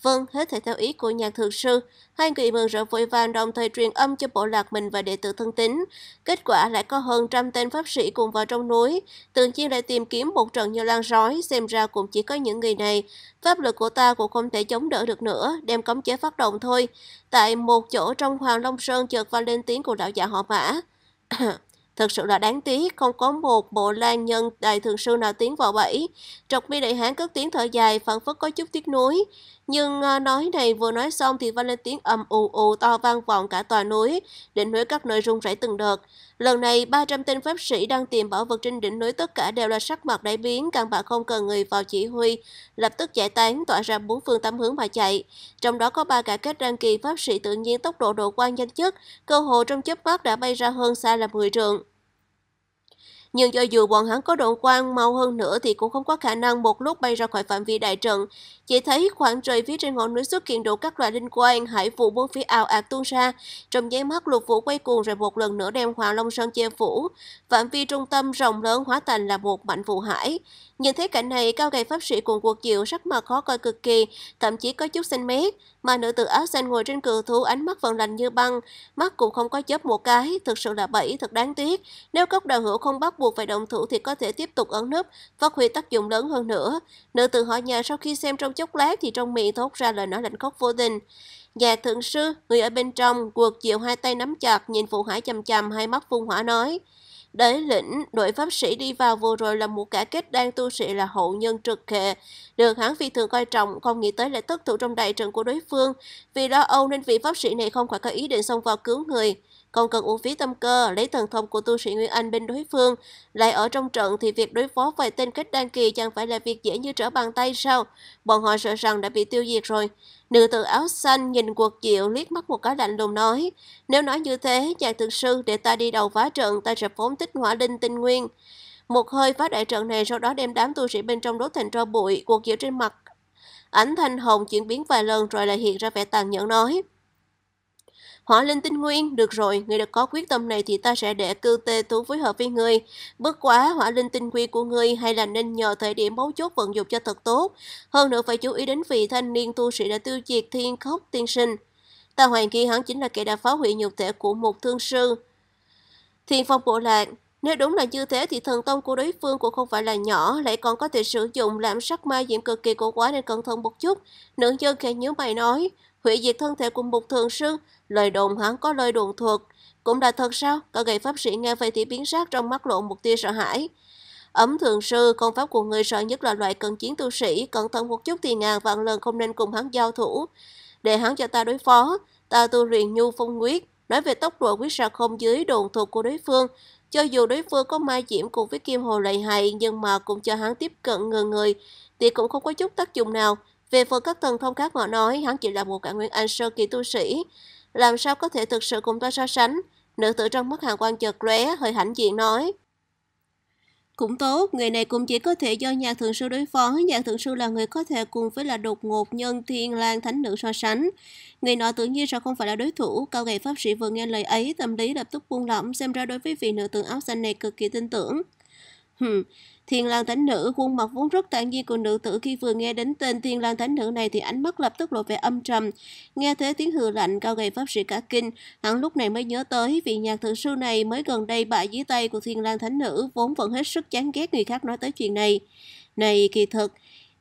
Vâng, hết thể theo ý của nhạc thượng sư, hai người mừng rỡ vội vàng đồng thời truyền âm cho bộ lạc mình và đệ tử thân tín. Kết quả lại có hơn trăm tên pháp sĩ cùng vào trong núi, tự nhiên lại tìm kiếm một trận như lan rói, xem ra cũng chỉ có những người này. Pháp lực của ta cũng không thể chống đỡ được nữa, đem cấm chế phát động thôi. Tại một chỗ trong Hoàng Long Sơn chợt vang lên tiếng của đạo giả họ mã. (coughs) Thật sự là đáng tiếc, không có một bộ lan nhân đại thường sư nào tiến vào bẫy. Trọc mi đại hán cất tiếng thở dài, phản phất có chút tiếc nuối. Nhưng ờ, nói này vừa nói xong thì vang lên tiếng ầm ù ù to vang vọng cả tòa núi, đỉnh núi các nơi rung rẩy từng đợt. Lần này 300 tên pháp sĩ đang tìm bảo vật trên đỉnh núi tất cả đều là sắc mặt đại biến, căn bản không cần người vào chỉ huy, lập tức giải tán tỏa ra bốn phương tám hướng mà chạy. Trong đó có ba cả kết đăng kỳ pháp sĩ tự nhiên tốc độ độ quan nhanh nhất, cơ hồ trong chớp mắt đã bay ra hơn xa là 10 trượng. Nhưng cho dù bọn hắn có độ quang mau hơn nữa thì cũng không có khả năng một lúc bay ra khỏi phạm vi đại trận. Chỉ thấy khoảng trời phía trên ngọn núi xuất hiện đủ các loại linh quang, hải vụ bốn phía ảo ạt tuôn ra. Trong nháy mắt lục vũ quay cuồng rồi một lần nữa đem Hoàng Long Sơn che phủ. Phạm vi trung tâm rộng lớn hóa thành là một mảnh vụ hải. Nhìn thấy cảnh này, cao gầy pháp sĩ cuồng cuộc diệu sắc mặt khó coi cực kỳ, thậm chí có chút xanh mét. Mà nữ tử áo xanh ngồi trên cừu thú ánh mắt vẫn lành như băng, mắt cũng không có chớp một cái, thực sự là bẫy, thật đáng tiếc. Nếu cốc đào hữu không bắt buộc phải động thủ thì có thể tiếp tục ẩn nấp, phát huy tác dụng lớn hơn nữa. Nữ tử hỏi nhà sau khi xem trong chốc lát thì trong miệng thốt ra lời nói lạnh khóc vô tình. nhà dạ, thượng sư, người ở bên trong, cuộc chịu hai tay nắm chặt, nhìn phụ hải chầm chầm, hai mắt phun hỏa nói. Đế lĩnh, đội pháp sĩ đi vào vừa rồi là một cả kết đang tu sĩ là hậu nhân trực hệ. Được hắn phi thường coi trọng, không nghĩ tới lại tất thủ trong đại trận của đối phương. Vì lo âu nên vị pháp sĩ này không phải có ý định xông vào cứu người còn cần uổng phí tâm cơ, lấy thần thông của tu sĩ Nguyên Anh bên đối phương. Lại ở trong trận thì việc đối phó vài tên kết đăng kỳ chẳng phải là việc dễ như trở bàn tay sao? Bọn họ sợ rằng đã bị tiêu diệt rồi. Nữ tử áo xanh nhìn cuộc diệu liếc mắt một cái lạnh lùng nói, nếu nói như thế, chàng thực sư để ta đi đầu phá trận, ta sẽ phóng tích hỏa linh tinh nguyên. Một hơi phá đại trận này sau đó đem đám tu sĩ bên trong đốt thành tro bụi, cuộc diệu trên mặt. Ánh thanh hồng chuyển biến vài lần rồi lại hiện ra vẻ tàn nhẫn nói. Hỏa linh tinh nguyên, được rồi, người đã có quyết tâm này thì ta sẽ để cư tê thú phối hợp với người. Bất quá, hỏa linh tinh quy của người hay là nên nhờ thời điểm mấu chốt vận dụng cho thật tốt. Hơn nữa phải chú ý đến vị thanh niên tu sĩ đã tiêu diệt thiên khốc tiên sinh. Ta hoàng kỳ hắn chính là kẻ đã phá hủy nhục thể của một thương sư. Thiên phong bộ lạc, nếu đúng là như thế thì thần tông của đối phương cũng không phải là nhỏ, lại còn có thể sử dụng làm sắc ma diễm cực kỳ cổ quá nên cẩn thận một chút. Nữ dân khẽ nhớ mày nói, hủy diệt thân thể của một thường sư, lời đồn hắn có lời đồn thuật. Cũng là thật sao? Cả gầy pháp sĩ nghe vậy thì biến sát trong mắt lộ một tia sợ hãi. Ấm thường sư, công pháp của người sợ nhất là loại cận chiến tu sĩ, cẩn thận một chút thì ngàn vạn lần không nên cùng hắn giao thủ. Để hắn cho ta đối phó, ta tu luyện nhu phong quyết, nói về tốc độ quyết ra không dưới đồn thuật của đối phương. Cho dù đối phương có mai diễm cùng với kim hồ lợi hại nhưng mà cũng cho hắn tiếp cận ngờ người thì cũng không có chút tác dụng nào, về phần các thần thông khác họ nói, hắn chỉ là một cả nguyên anh sơ kỳ tu sĩ. Làm sao có thể thực sự cùng ta so sánh? Nữ tử trong mắt hàng quan chợt lóe hơi hãnh diện nói. Cũng tốt, người này cũng chỉ có thể do nhà thượng sư đối phó, nhà thượng sư là người có thể cùng với là đột ngột nhân thiên lang thánh nữ so sánh. Người nọ tự nhiên sẽ không phải là đối thủ, cao gầy pháp sĩ vừa nghe lời ấy, tâm lý lập tức buông lỏng, xem ra đối với vị nữ tử áo xanh này cực kỳ tin tưởng. Hừm, Thiên Lan thánh nữ, khuôn mặt vốn rất tản nhiên của nữ tử khi vừa nghe đến tên thiên Lan thánh nữ này thì ánh mắt lập tức lộ vẻ âm trầm. Nghe thế tiếng hừ lạnh cao gầy pháp sĩ cả kinh, hắn lúc này mới nhớ tới vị nhạc thượng sư này mới gần đây bại dưới tay của thiên Lan thánh nữ vốn vẫn hết sức chán ghét người khác nói tới chuyện này. Này kỳ thực,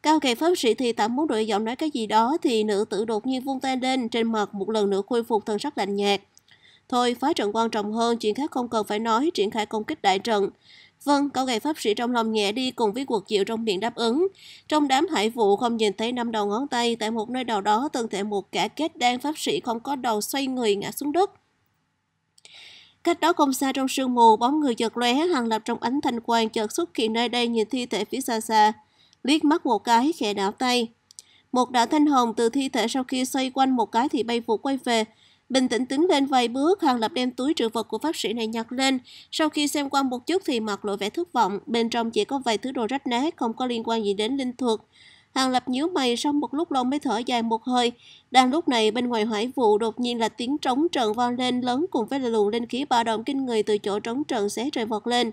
Cao kỳ pháp sĩ thì tạm muốn đổi giọng nói cái gì đó thì nữ tử đột nhiên vung tay lên trên mặt một lần nữa khôi phục thần sắc lạnh nhạt. Thôi phá trận quan trọng hơn, chuyện khác không cần phải nói, triển khai công kích đại trận. Vâng, cậu gầy pháp sĩ trong lòng nhẹ đi cùng với cuộc chịu trong miệng đáp ứng. Trong đám hải vụ không nhìn thấy năm đầu ngón tay, tại một nơi nào đó từng thể một cả kết đang pháp sĩ không có đầu xoay người ngã xuống đất. Cách đó không xa trong sương mù, bóng người chợt lóe hàng lập trong ánh thanh quang chợt xuất hiện nơi đây nhìn thi thể phía xa xa. Liếc mắt một cái, khẽ đảo tay. Một đạo thanh hồng từ thi thể sau khi xoay quanh một cái thì bay vụt quay về, Bình tĩnh tiến lên vài bước, Hàng Lập đem túi trữ vật của bác sĩ này nhặt lên. Sau khi xem qua một chút thì mặt lộ vẻ thất vọng, bên trong chỉ có vài thứ đồ rách nát, không có liên quan gì đến linh thuật. Hàng Lập nhíu mày sau một lúc lâu mới thở dài một hơi. Đang lúc này bên ngoài hải vụ đột nhiên là tiếng trống trận vang lên lớn cùng với là luồng linh khí ba động kinh người từ chỗ trống trận xé trời vọt lên.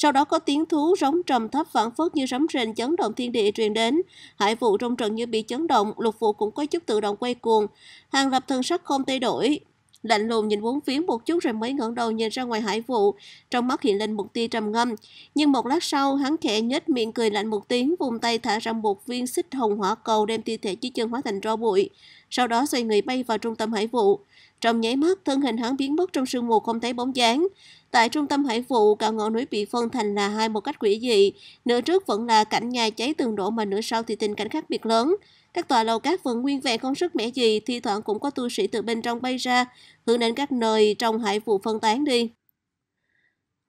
Sau đó có tiếng thú rống trầm thấp phản phất như sấm rền chấn động thiên địa truyền đến. Hải vụ trong trận như bị chấn động, lục vụ cũng có chút tự động quay cuồng. Hàng lập thần sắc không thay đổi, lạnh lùng nhìn bốn phía một chút rồi mới ngẩng đầu nhìn ra ngoài hải vụ trong mắt hiện lên một tia trầm ngâm nhưng một lát sau hắn khẽ nhếch miệng cười lạnh một tiếng vùng tay thả ra một viên xích hồng hỏa cầu đem thi thể dưới chân hóa thành tro bụi sau đó xoay người bay vào trung tâm hải vụ trong nháy mắt, thân hình hắn biến mất trong sương mù không thấy bóng dáng. Tại trung tâm hải vụ, cả ngọn núi bị phân thành là hai một cách quỷ dị. Nửa trước vẫn là cảnh nhà cháy tường đổ mà nửa sau thì tình cảnh khác biệt lớn. Các tòa lầu cát vẫn nguyên vẹn không sức mẻ gì, thi thoảng cũng có tu sĩ từ bên trong bay ra, hướng đến các nơi trong hải vụ phân tán đi.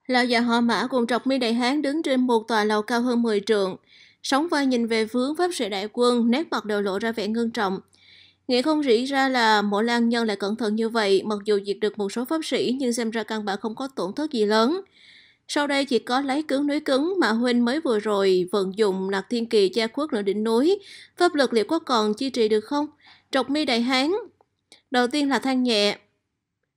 Lão già họ mã cùng trọc mi đại hán đứng trên một tòa lầu cao hơn 10 trượng. Sóng vai nhìn về hướng pháp sĩ đại quân, nét mặt đều lộ ra vẻ ngưng trọng. Nghĩa không rỉ ra là mộ lan nhân lại cẩn thận như vậy, mặc dù diệt được một số pháp sĩ nhưng xem ra căn bản không có tổn thất gì lớn. Sau đây chỉ có lấy cứng núi cứng mà Huynh mới vừa rồi vận dụng lạc thiên kỳ cha khuất nửa đỉnh núi. Pháp lực liệu có còn chi trì được không? Trọc mi đại hán. Đầu tiên là than nhẹ.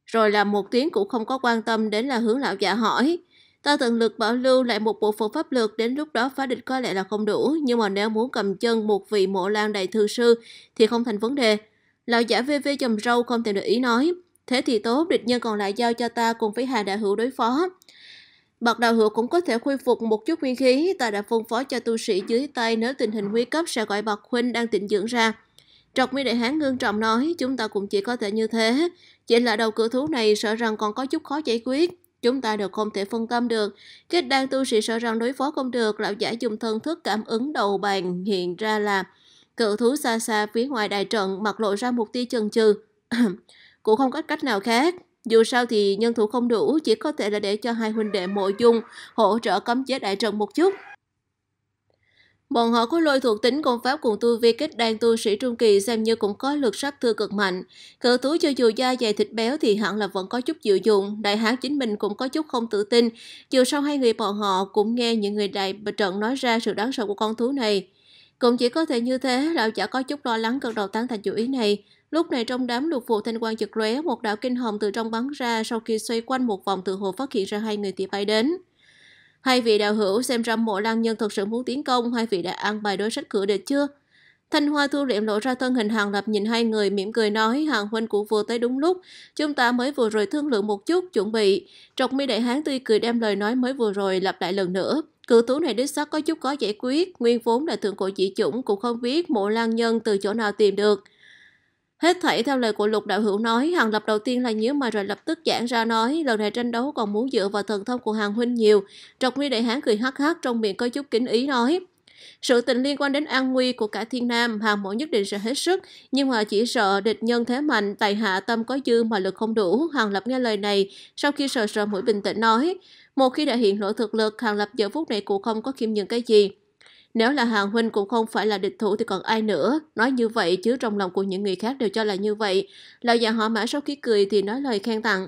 Rồi là một tiếng cũng không có quan tâm đến là hướng lão giả hỏi. Ta tận lực bảo lưu lại một bộ phận pháp lược đến lúc đó phá địch có lẽ là không đủ, nhưng mà nếu muốn cầm chân một vị mộ lang đại thư sư thì không thành vấn đề. Lão giả VV chầm râu không tìm được ý nói. Thế thì tốt, địch nhân còn lại giao cho ta cùng với Hà Đại Hữu đối phó. Bạc Đạo Hữu cũng có thể khôi phục một chút nguyên khí, ta đã phân phó cho tu sĩ dưới tay nếu tình hình nguy cấp sẽ gọi Bạc Huynh đang tịnh dưỡng ra. Trọc mi Đại Hán ngưng trọng nói, chúng ta cũng chỉ có thể như thế, chỉ là đầu cửa thú này sợ rằng còn có chút khó giải quyết. Chúng ta đều không thể phân tâm được. Kết đang tu sĩ sợ rằng đối phó không được, lão giả dùng thân thức cảm ứng đầu bàn hiện ra là cự thú xa xa phía ngoài đại trận mặc lộ ra một tia chần chừ. (clears throat) Cũng không có cách nào khác. Dù sao thì nhân thủ không đủ, chỉ có thể là để cho hai huynh đệ mộ dung hỗ trợ cấm chế đại trận một chút. Bọn họ có lôi thuộc tính công pháp cùng tu vi kết đan tu sĩ trung kỳ xem như cũng có lực sát thương cực mạnh. Cự thú cho dù da dày thịt béo thì hẳn là vẫn có chút dự dụng, đại hán chính mình cũng có chút không tự tin. Dù sau hai người bọn họ cũng nghe những người đại trận nói ra sự đáng sợ của con thú này. Cũng chỉ có thể như thế, lão chả có chút lo lắng gật đầu tán thành chủ ý này. Lúc này trong đám lục phụ thanh quan chật lóe, một đạo kinh hồng từ trong bắn ra sau khi xoay quanh một vòng từ hồ phát hiện ra hai người thì bay đến. Hai vị đạo hữu xem ra mộ lan nhân thật sự muốn tiến công, hai vị đã ăn bài đối sách cửa được chưa? Thanh Hoa thu liệm lộ ra thân hình Hàng Lập nhìn hai người mỉm cười nói Hàng huynh cũng vừa tới đúng lúc, chúng ta mới vừa rồi thương lượng một chút, chuẩn bị. Trọc mi đại hán tươi cười đem lời nói mới vừa rồi lặp lại lần nữa. Cự thú này đích xác có chút có giải quyết, nguyên vốn là thượng cổ chỉ chủng cũng không biết mộ lan nhân từ chỗ nào tìm được. Hết thảy theo lời của Lục Đạo Hữu nói, Hàng Lập đầu tiên là nhíu mà rồi lập tức giảng ra nói, lần này tranh đấu còn muốn dựa vào thần thông của Hàng Huynh nhiều. Trọc Nguyên Đại Hán cười hắc hắc trong miệng có chút kính ý nói. Sự tình liên quan đến an nguy của cả thiên nam, Hàng Mộ nhất định sẽ hết sức, nhưng mà chỉ sợ địch nhân thế mạnh, tài hạ tâm có dư mà lực không đủ. Hàng Lập nghe lời này, sau khi sờ sờ mũi bình tĩnh nói, một khi đã hiện lộ thực lực, Hàng Lập giờ phút này cũng không có khiêm nhường cái gì. Nếu là Hàng Huynh cũng không phải là địch thủ thì còn ai nữa. Nói như vậy chứ trong lòng của những người khác đều cho là như vậy. Lão già họ mã sau khi cười thì nói lời khen tặng.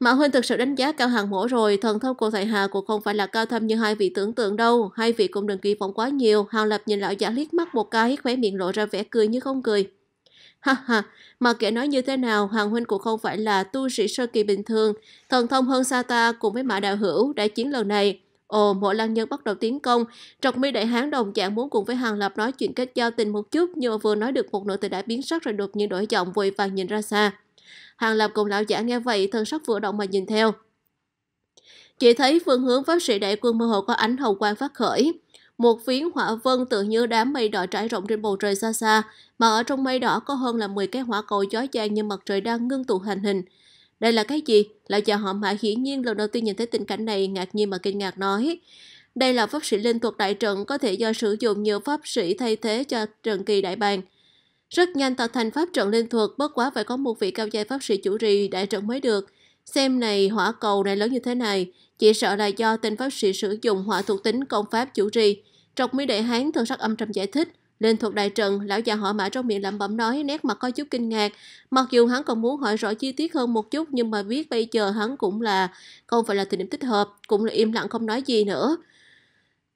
Mã Huynh thực sự đánh giá cao hàng mổ rồi, thần thông của thầy Hà cũng không phải là cao thâm như hai vị tưởng tượng đâu. Hai vị cũng đừng kỳ vọng quá nhiều. Hàng Lập nhìn lão già liếc mắt một cái, khóe miệng lộ ra vẻ cười như không cười. Ha ha, mà kệ nói như thế nào, Hoàng Huynh cũng không phải là tu sĩ sơ kỳ bình thường. Thần thông hơn xa ta cùng với Mã Đạo Hữu đã chiến lần này. Ồ, mộ lan nhân bắt đầu tiến công. Trọc mi đại hán đồng dạng muốn cùng với Hàng Lập nói chuyện kết giao tình một chút, nhưng vừa nói được một nửa thì đã biến sắc rồi đột nhiên đổi giọng vội vàng nhìn ra xa. Hàng Lập cùng lão giả nghe vậy, thân sắc vừa động mà nhìn theo. Chỉ thấy phương hướng phát sĩ đại quân mơ hồ có ánh hồng quang phát khởi. Một phiến hỏa vân tự như đám mây đỏ trải rộng trên bầu trời xa xa, mà ở trong mây đỏ có hơn là 10 cái hỏa cầu chói chang như mặt trời đang ngưng tụ hành hình. Đây là cái gì? Lão già họ mã hiển nhiên lần đầu tiên nhìn thấy tình cảnh này ngạc nhiên mà kinh ngạc nói. Đây là pháp sĩ linh thuật đại trận có thể do sử dụng nhiều pháp sĩ thay thế cho trận kỳ đại bàng. Rất nhanh tạo thành pháp trận linh thuật, bất quá phải có một vị cao giai pháp sĩ chủ trì đại trận mới được. Xem này, hỏa cầu này lớn như thế này, chỉ sợ là do tên pháp sĩ sử dụng hỏa thuộc tính công pháp chủ trì. Trọc mi đại hán thân sắc âm trầm giải thích, lên thuộc đại trận, lão già họ mã trong miệng lẩm bẩm nói, nét mặt có chút kinh ngạc. Mặc dù hắn còn muốn hỏi rõ chi tiết hơn một chút, nhưng mà biết bây giờ hắn cũng là không phải là thời điểm thích hợp, cũng là im lặng không nói gì nữa.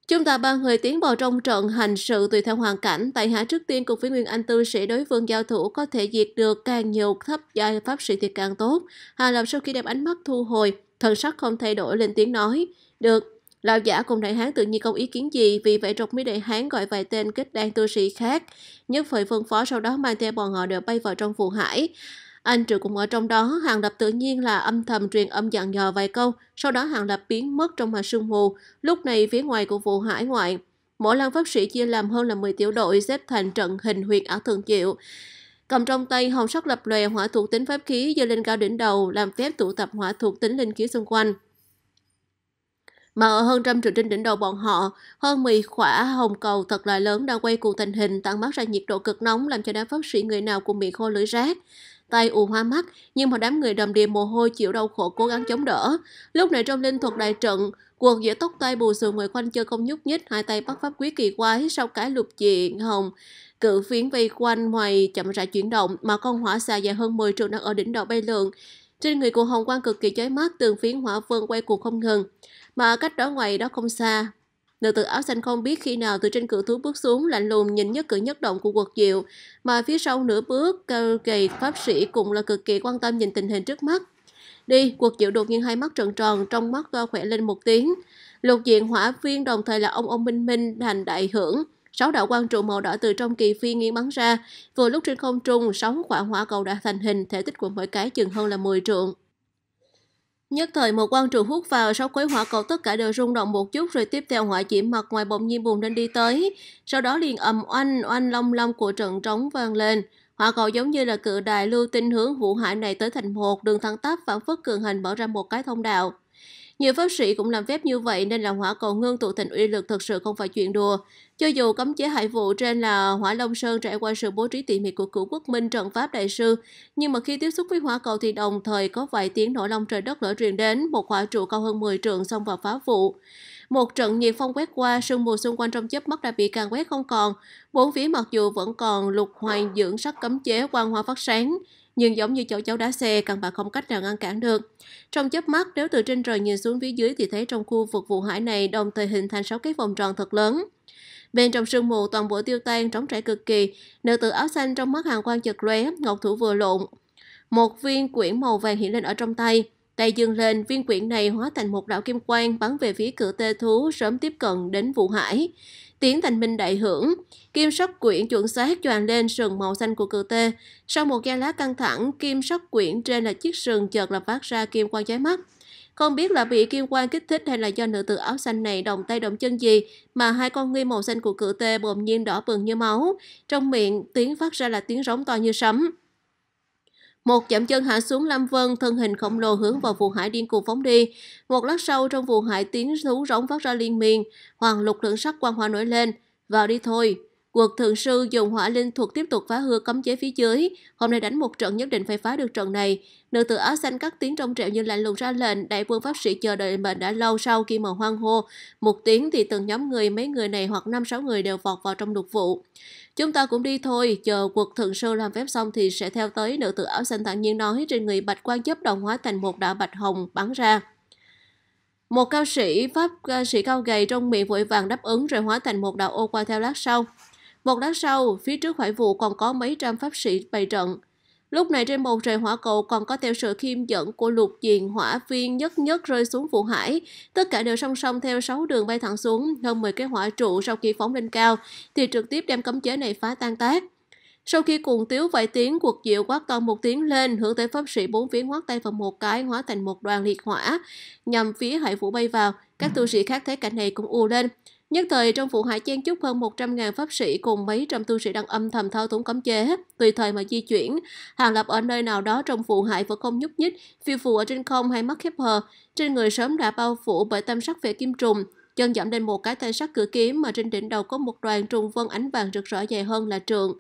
Chúng ta ba người tiến vào trong trận hành sự tùy theo hoàn cảnh, tại hạ trước tiên cùng với Nguyên Anh Tư sĩ đối phương giao thủ có thể diệt được càng nhiều thấp giai pháp sĩ thì càng tốt. Hà Lập sau khi đem ánh mắt thu hồi, thần sắc không thay đổi lên tiếng nói, được, Lão giả cùng đại hán tự nhiên không ý kiến gì, vì vậy trong mấy đại hán gọi vài tên kết đan tư sĩ khác. Nhất thời phân phó sau đó mang theo bọn họ đều bay vào trong phù hải. Anh trừ cũng ở trong đó, Hàng Lập tự nhiên là âm thầm truyền âm dặn dò vài câu, sau đó Hàng Lập biến mất trong màn sương mù, lúc này phía ngoài của vụ hải ngoại. Mỗi lần pháp sĩ chia làm hơn là 10 tiểu đội xếp thành trận hình huyệt ảo thường diệu. Cầm trong tay hồng sắc lập lòe hỏa thuộc tính pháp khí giơ lên cao đỉnh đầu, làm phép tụ tập hỏa thuộc tính linh khí xung quanh. Mà ở hơn trăm triệu trên đỉnh đầu bọn họ, hơn 10 khỏa hồng cầu thật là lớn đang quay cuồng tình hình tăng mắt ra nhiệt độ cực nóng làm cho đám phát sĩ người nào cũng miệng khô lưỡi rác tay ù hoa mắt, nhưng mà đám người đầm đìa mồ hôi chịu đau khổ cố gắng chống đỡ. Lúc này trong linh thuật đại trận, quần giữa tóc tay bù sù người quanh chơi không nhúc nhích, hai tay bắt pháp quyết kỳ quái sau cái lục dị hồng. Cự phiến vây quanh ngoài chậm rãi chuyển động mà con hỏa xà dài hơn 10 trượng đang ở đỉnh đầu bay lượn. Trên người của Hồng Quang cực kỳ chói mắt, từng phiến hỏa vương quay cuồng không ngừng mà cách đó ngoài đó không xa. Nữ tử áo xanh không biết khi nào từ trên cửa thú bước xuống lạnh lùng nhìn nhất cử nhất động của quật diệu, mà phía sau nửa bước cao gầy pháp sĩ cũng là cực kỳ quan tâm nhìn tình hình trước mắt. Đi, quật diệu đột nhiên hai mắt trợn tròn, trong mắt khỏe lên một tiếng. Lục diện hỏa viên đồng thời là ông ông Minh Minh thành đại hưởng. Sáu đạo quan trụ màu đỏ từ trong kỳ phi nghiêng bắn ra, vừa lúc trên không trung, sáu quả hỏa cầu đã thành hình, thể tích của mỗi cái chừng hơn là 10 trượng. Nhất thời một quan trụ hút vào, sáu quấy hỏa cầu tất cả đều rung động một chút rồi tiếp theo hỏa diễm mặt ngoài bỗng nhiên bùng lên đi tới. Sau đó liền ầm oanh, oanh long long của trận trống vang lên. Hỏa cầu giống như là cự đài lưu tinh hướng Vũ Hải này tới thành một đường thẳng tắp phản phất cường hình mở ra một cái thông đạo. Nhiều pháp sĩ cũng làm phép như vậy nên là hỏa cầu ngưng tụ thành uy lực thật sự không phải chuyện đùa. Cho dù cấm chế hải vụ trên là hỏa Long Sơn trải qua sự bố trí tỉ mỉ của cửu quốc minh trận pháp đại sư, nhưng mà khi tiếp xúc với hỏa cầu thì đồng thời có vài tiếng nổ long trời đất lở truyền đến, một hỏa trụ cao hơn 10 trượng xông vào phá vụ. Một trận nhiệt phong quét qua, sương mù xung quanh trong chớp mắt đã bị càng quét không còn. Bốn phía mặc dù vẫn còn lục hoàng dưỡng sắc cấm chế quang hoa phát sáng, nhưng giống như chỗ cháu đá xe, căn bản không cách nào ngăn cản được. Trong chớp mắt, nếu từ trên trời nhìn xuống phía dưới thì thấy trong khu vực vụ hải này đồng thời hình thành 6 cái vòng tròn thật lớn. Bên trong sương mù toàn bộ tiêu tan trống trải cực kỳ, nữ tử áo xanh trong mắt hàng quan chật lóe, ngọc thủ vừa lộn. Một viên quyển màu vàng hiện lên ở trong tay, tay dương lên, viên quyển này hóa thành một đạo kim quang bắn về phía cửa tê thú sớm tiếp cận đến vụ hải. Tiến Thành Minh đại hưởng. Kim sóc quyển chuẩn xác choàng lên sừng màu xanh của cự tê. Sau một giây lá căng thẳng, kim sóc quyển trên là chiếc sừng chợt là phát ra kim quang chói mắt. Không biết là bị kim quang kích thích hay là do nữ tử áo xanh này động tay động chân gì mà hai con ngươi màu xanh của cự tê bỗng nhiên đỏ bừng như máu. Trong miệng, tiếng phát ra là tiếng rống to như sấm. Một chậm chân hạ xuống lâm Vân, thân hình khổng lồ hướng vào vùng hải điên cuồng phóng đi. Một lát sau trong vùng hải tiếng thú rống phát ra liên miên, hoàng lục lượng sắc quang hoa nổi lên. Vào đi thôi, Quật Thượng Sư dùng hỏa linh thuật tiếp tục phá hư cấm chế phía dưới. Hôm nay đánh một trận nhất định phải phá được trận này. Nữ tử áo xanh cắt tiếng trong trẻo như lạnh lùng ra lệnh, đại quân pháp sĩ chờ đợi mệnh đã lâu sau khi mà hoang hô. Một tiếng thì từng nhóm người, mấy người này hoặc năm sáu người đều vọt vào trong lục vụ. Chúng ta cũng đi thôi, chờ quật thượng sư làm phép xong thì sẽ theo tới nữ tử áo xanh thản nhiên nói trên người bạch quan chấp đồng hóa thành một đạo bạch hồng bắn ra. Một cao sĩ, pháp sĩ cao gầy trong miệng vội vàng đáp ứng rồi hóa thành một đạo ô qua theo lát sau. Một lát sau, phía trước khỏi vụ còn có mấy trăm pháp sĩ bày trận. Lúc này trên bầu trời hỏa cầu còn có theo sự khiêm dẫn của lục diện hỏa viên nhất nhất rơi xuống vụ hải. Tất cả đều song song theo 6 đường bay thẳng xuống, hơn 10 cái hỏa trụ sau khi phóng lên cao, thì trực tiếp đem cấm chế này phá tan tác. Sau khi cuồng tiếu vài tiếng, cuộc diệu quát to một tiếng lên, hướng tới pháp sĩ bốn phía ngoắt tay vào một cái, hóa thành một đoàn liệt hỏa, nhằm phía hải vũ bay vào. Các tu sĩ khác thấy cảnh này cũng u lên, Nhất thời trong vụ Hải Chen chúc hơn 100.000 pháp sĩ cùng mấy trăm tu sĩ đang âm thầm thao túng cấm chế, tùy thời mà di chuyển. Hàng lập ở nơi nào đó trong vụ Hải vẫn không nhúc nhích, phi phù ở trên không hay mắt khép hờ, trên người sớm đã bao phủ bởi tam sắc vẻ kim trùng. Chân giảm lên một cái thanh sắc cửa kiếm mà trên đỉnh đầu có một đoàn trùng vân ánh vàng rực rỡ dày hơn là trường.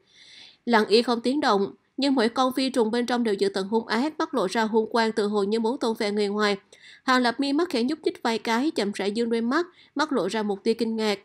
Lặng y không tiếng động, nhưng mỗi con phi trùng bên trong đều giữ tận hung ác, bắt lộ ra hung quang tự hồ như muốn tôn về người ngoài. Hàng Lập mi mắt khẽ nhúc nhích vài cái, chậm rãi dương đôi mắt, mắt lộ ra một tia kinh ngạc.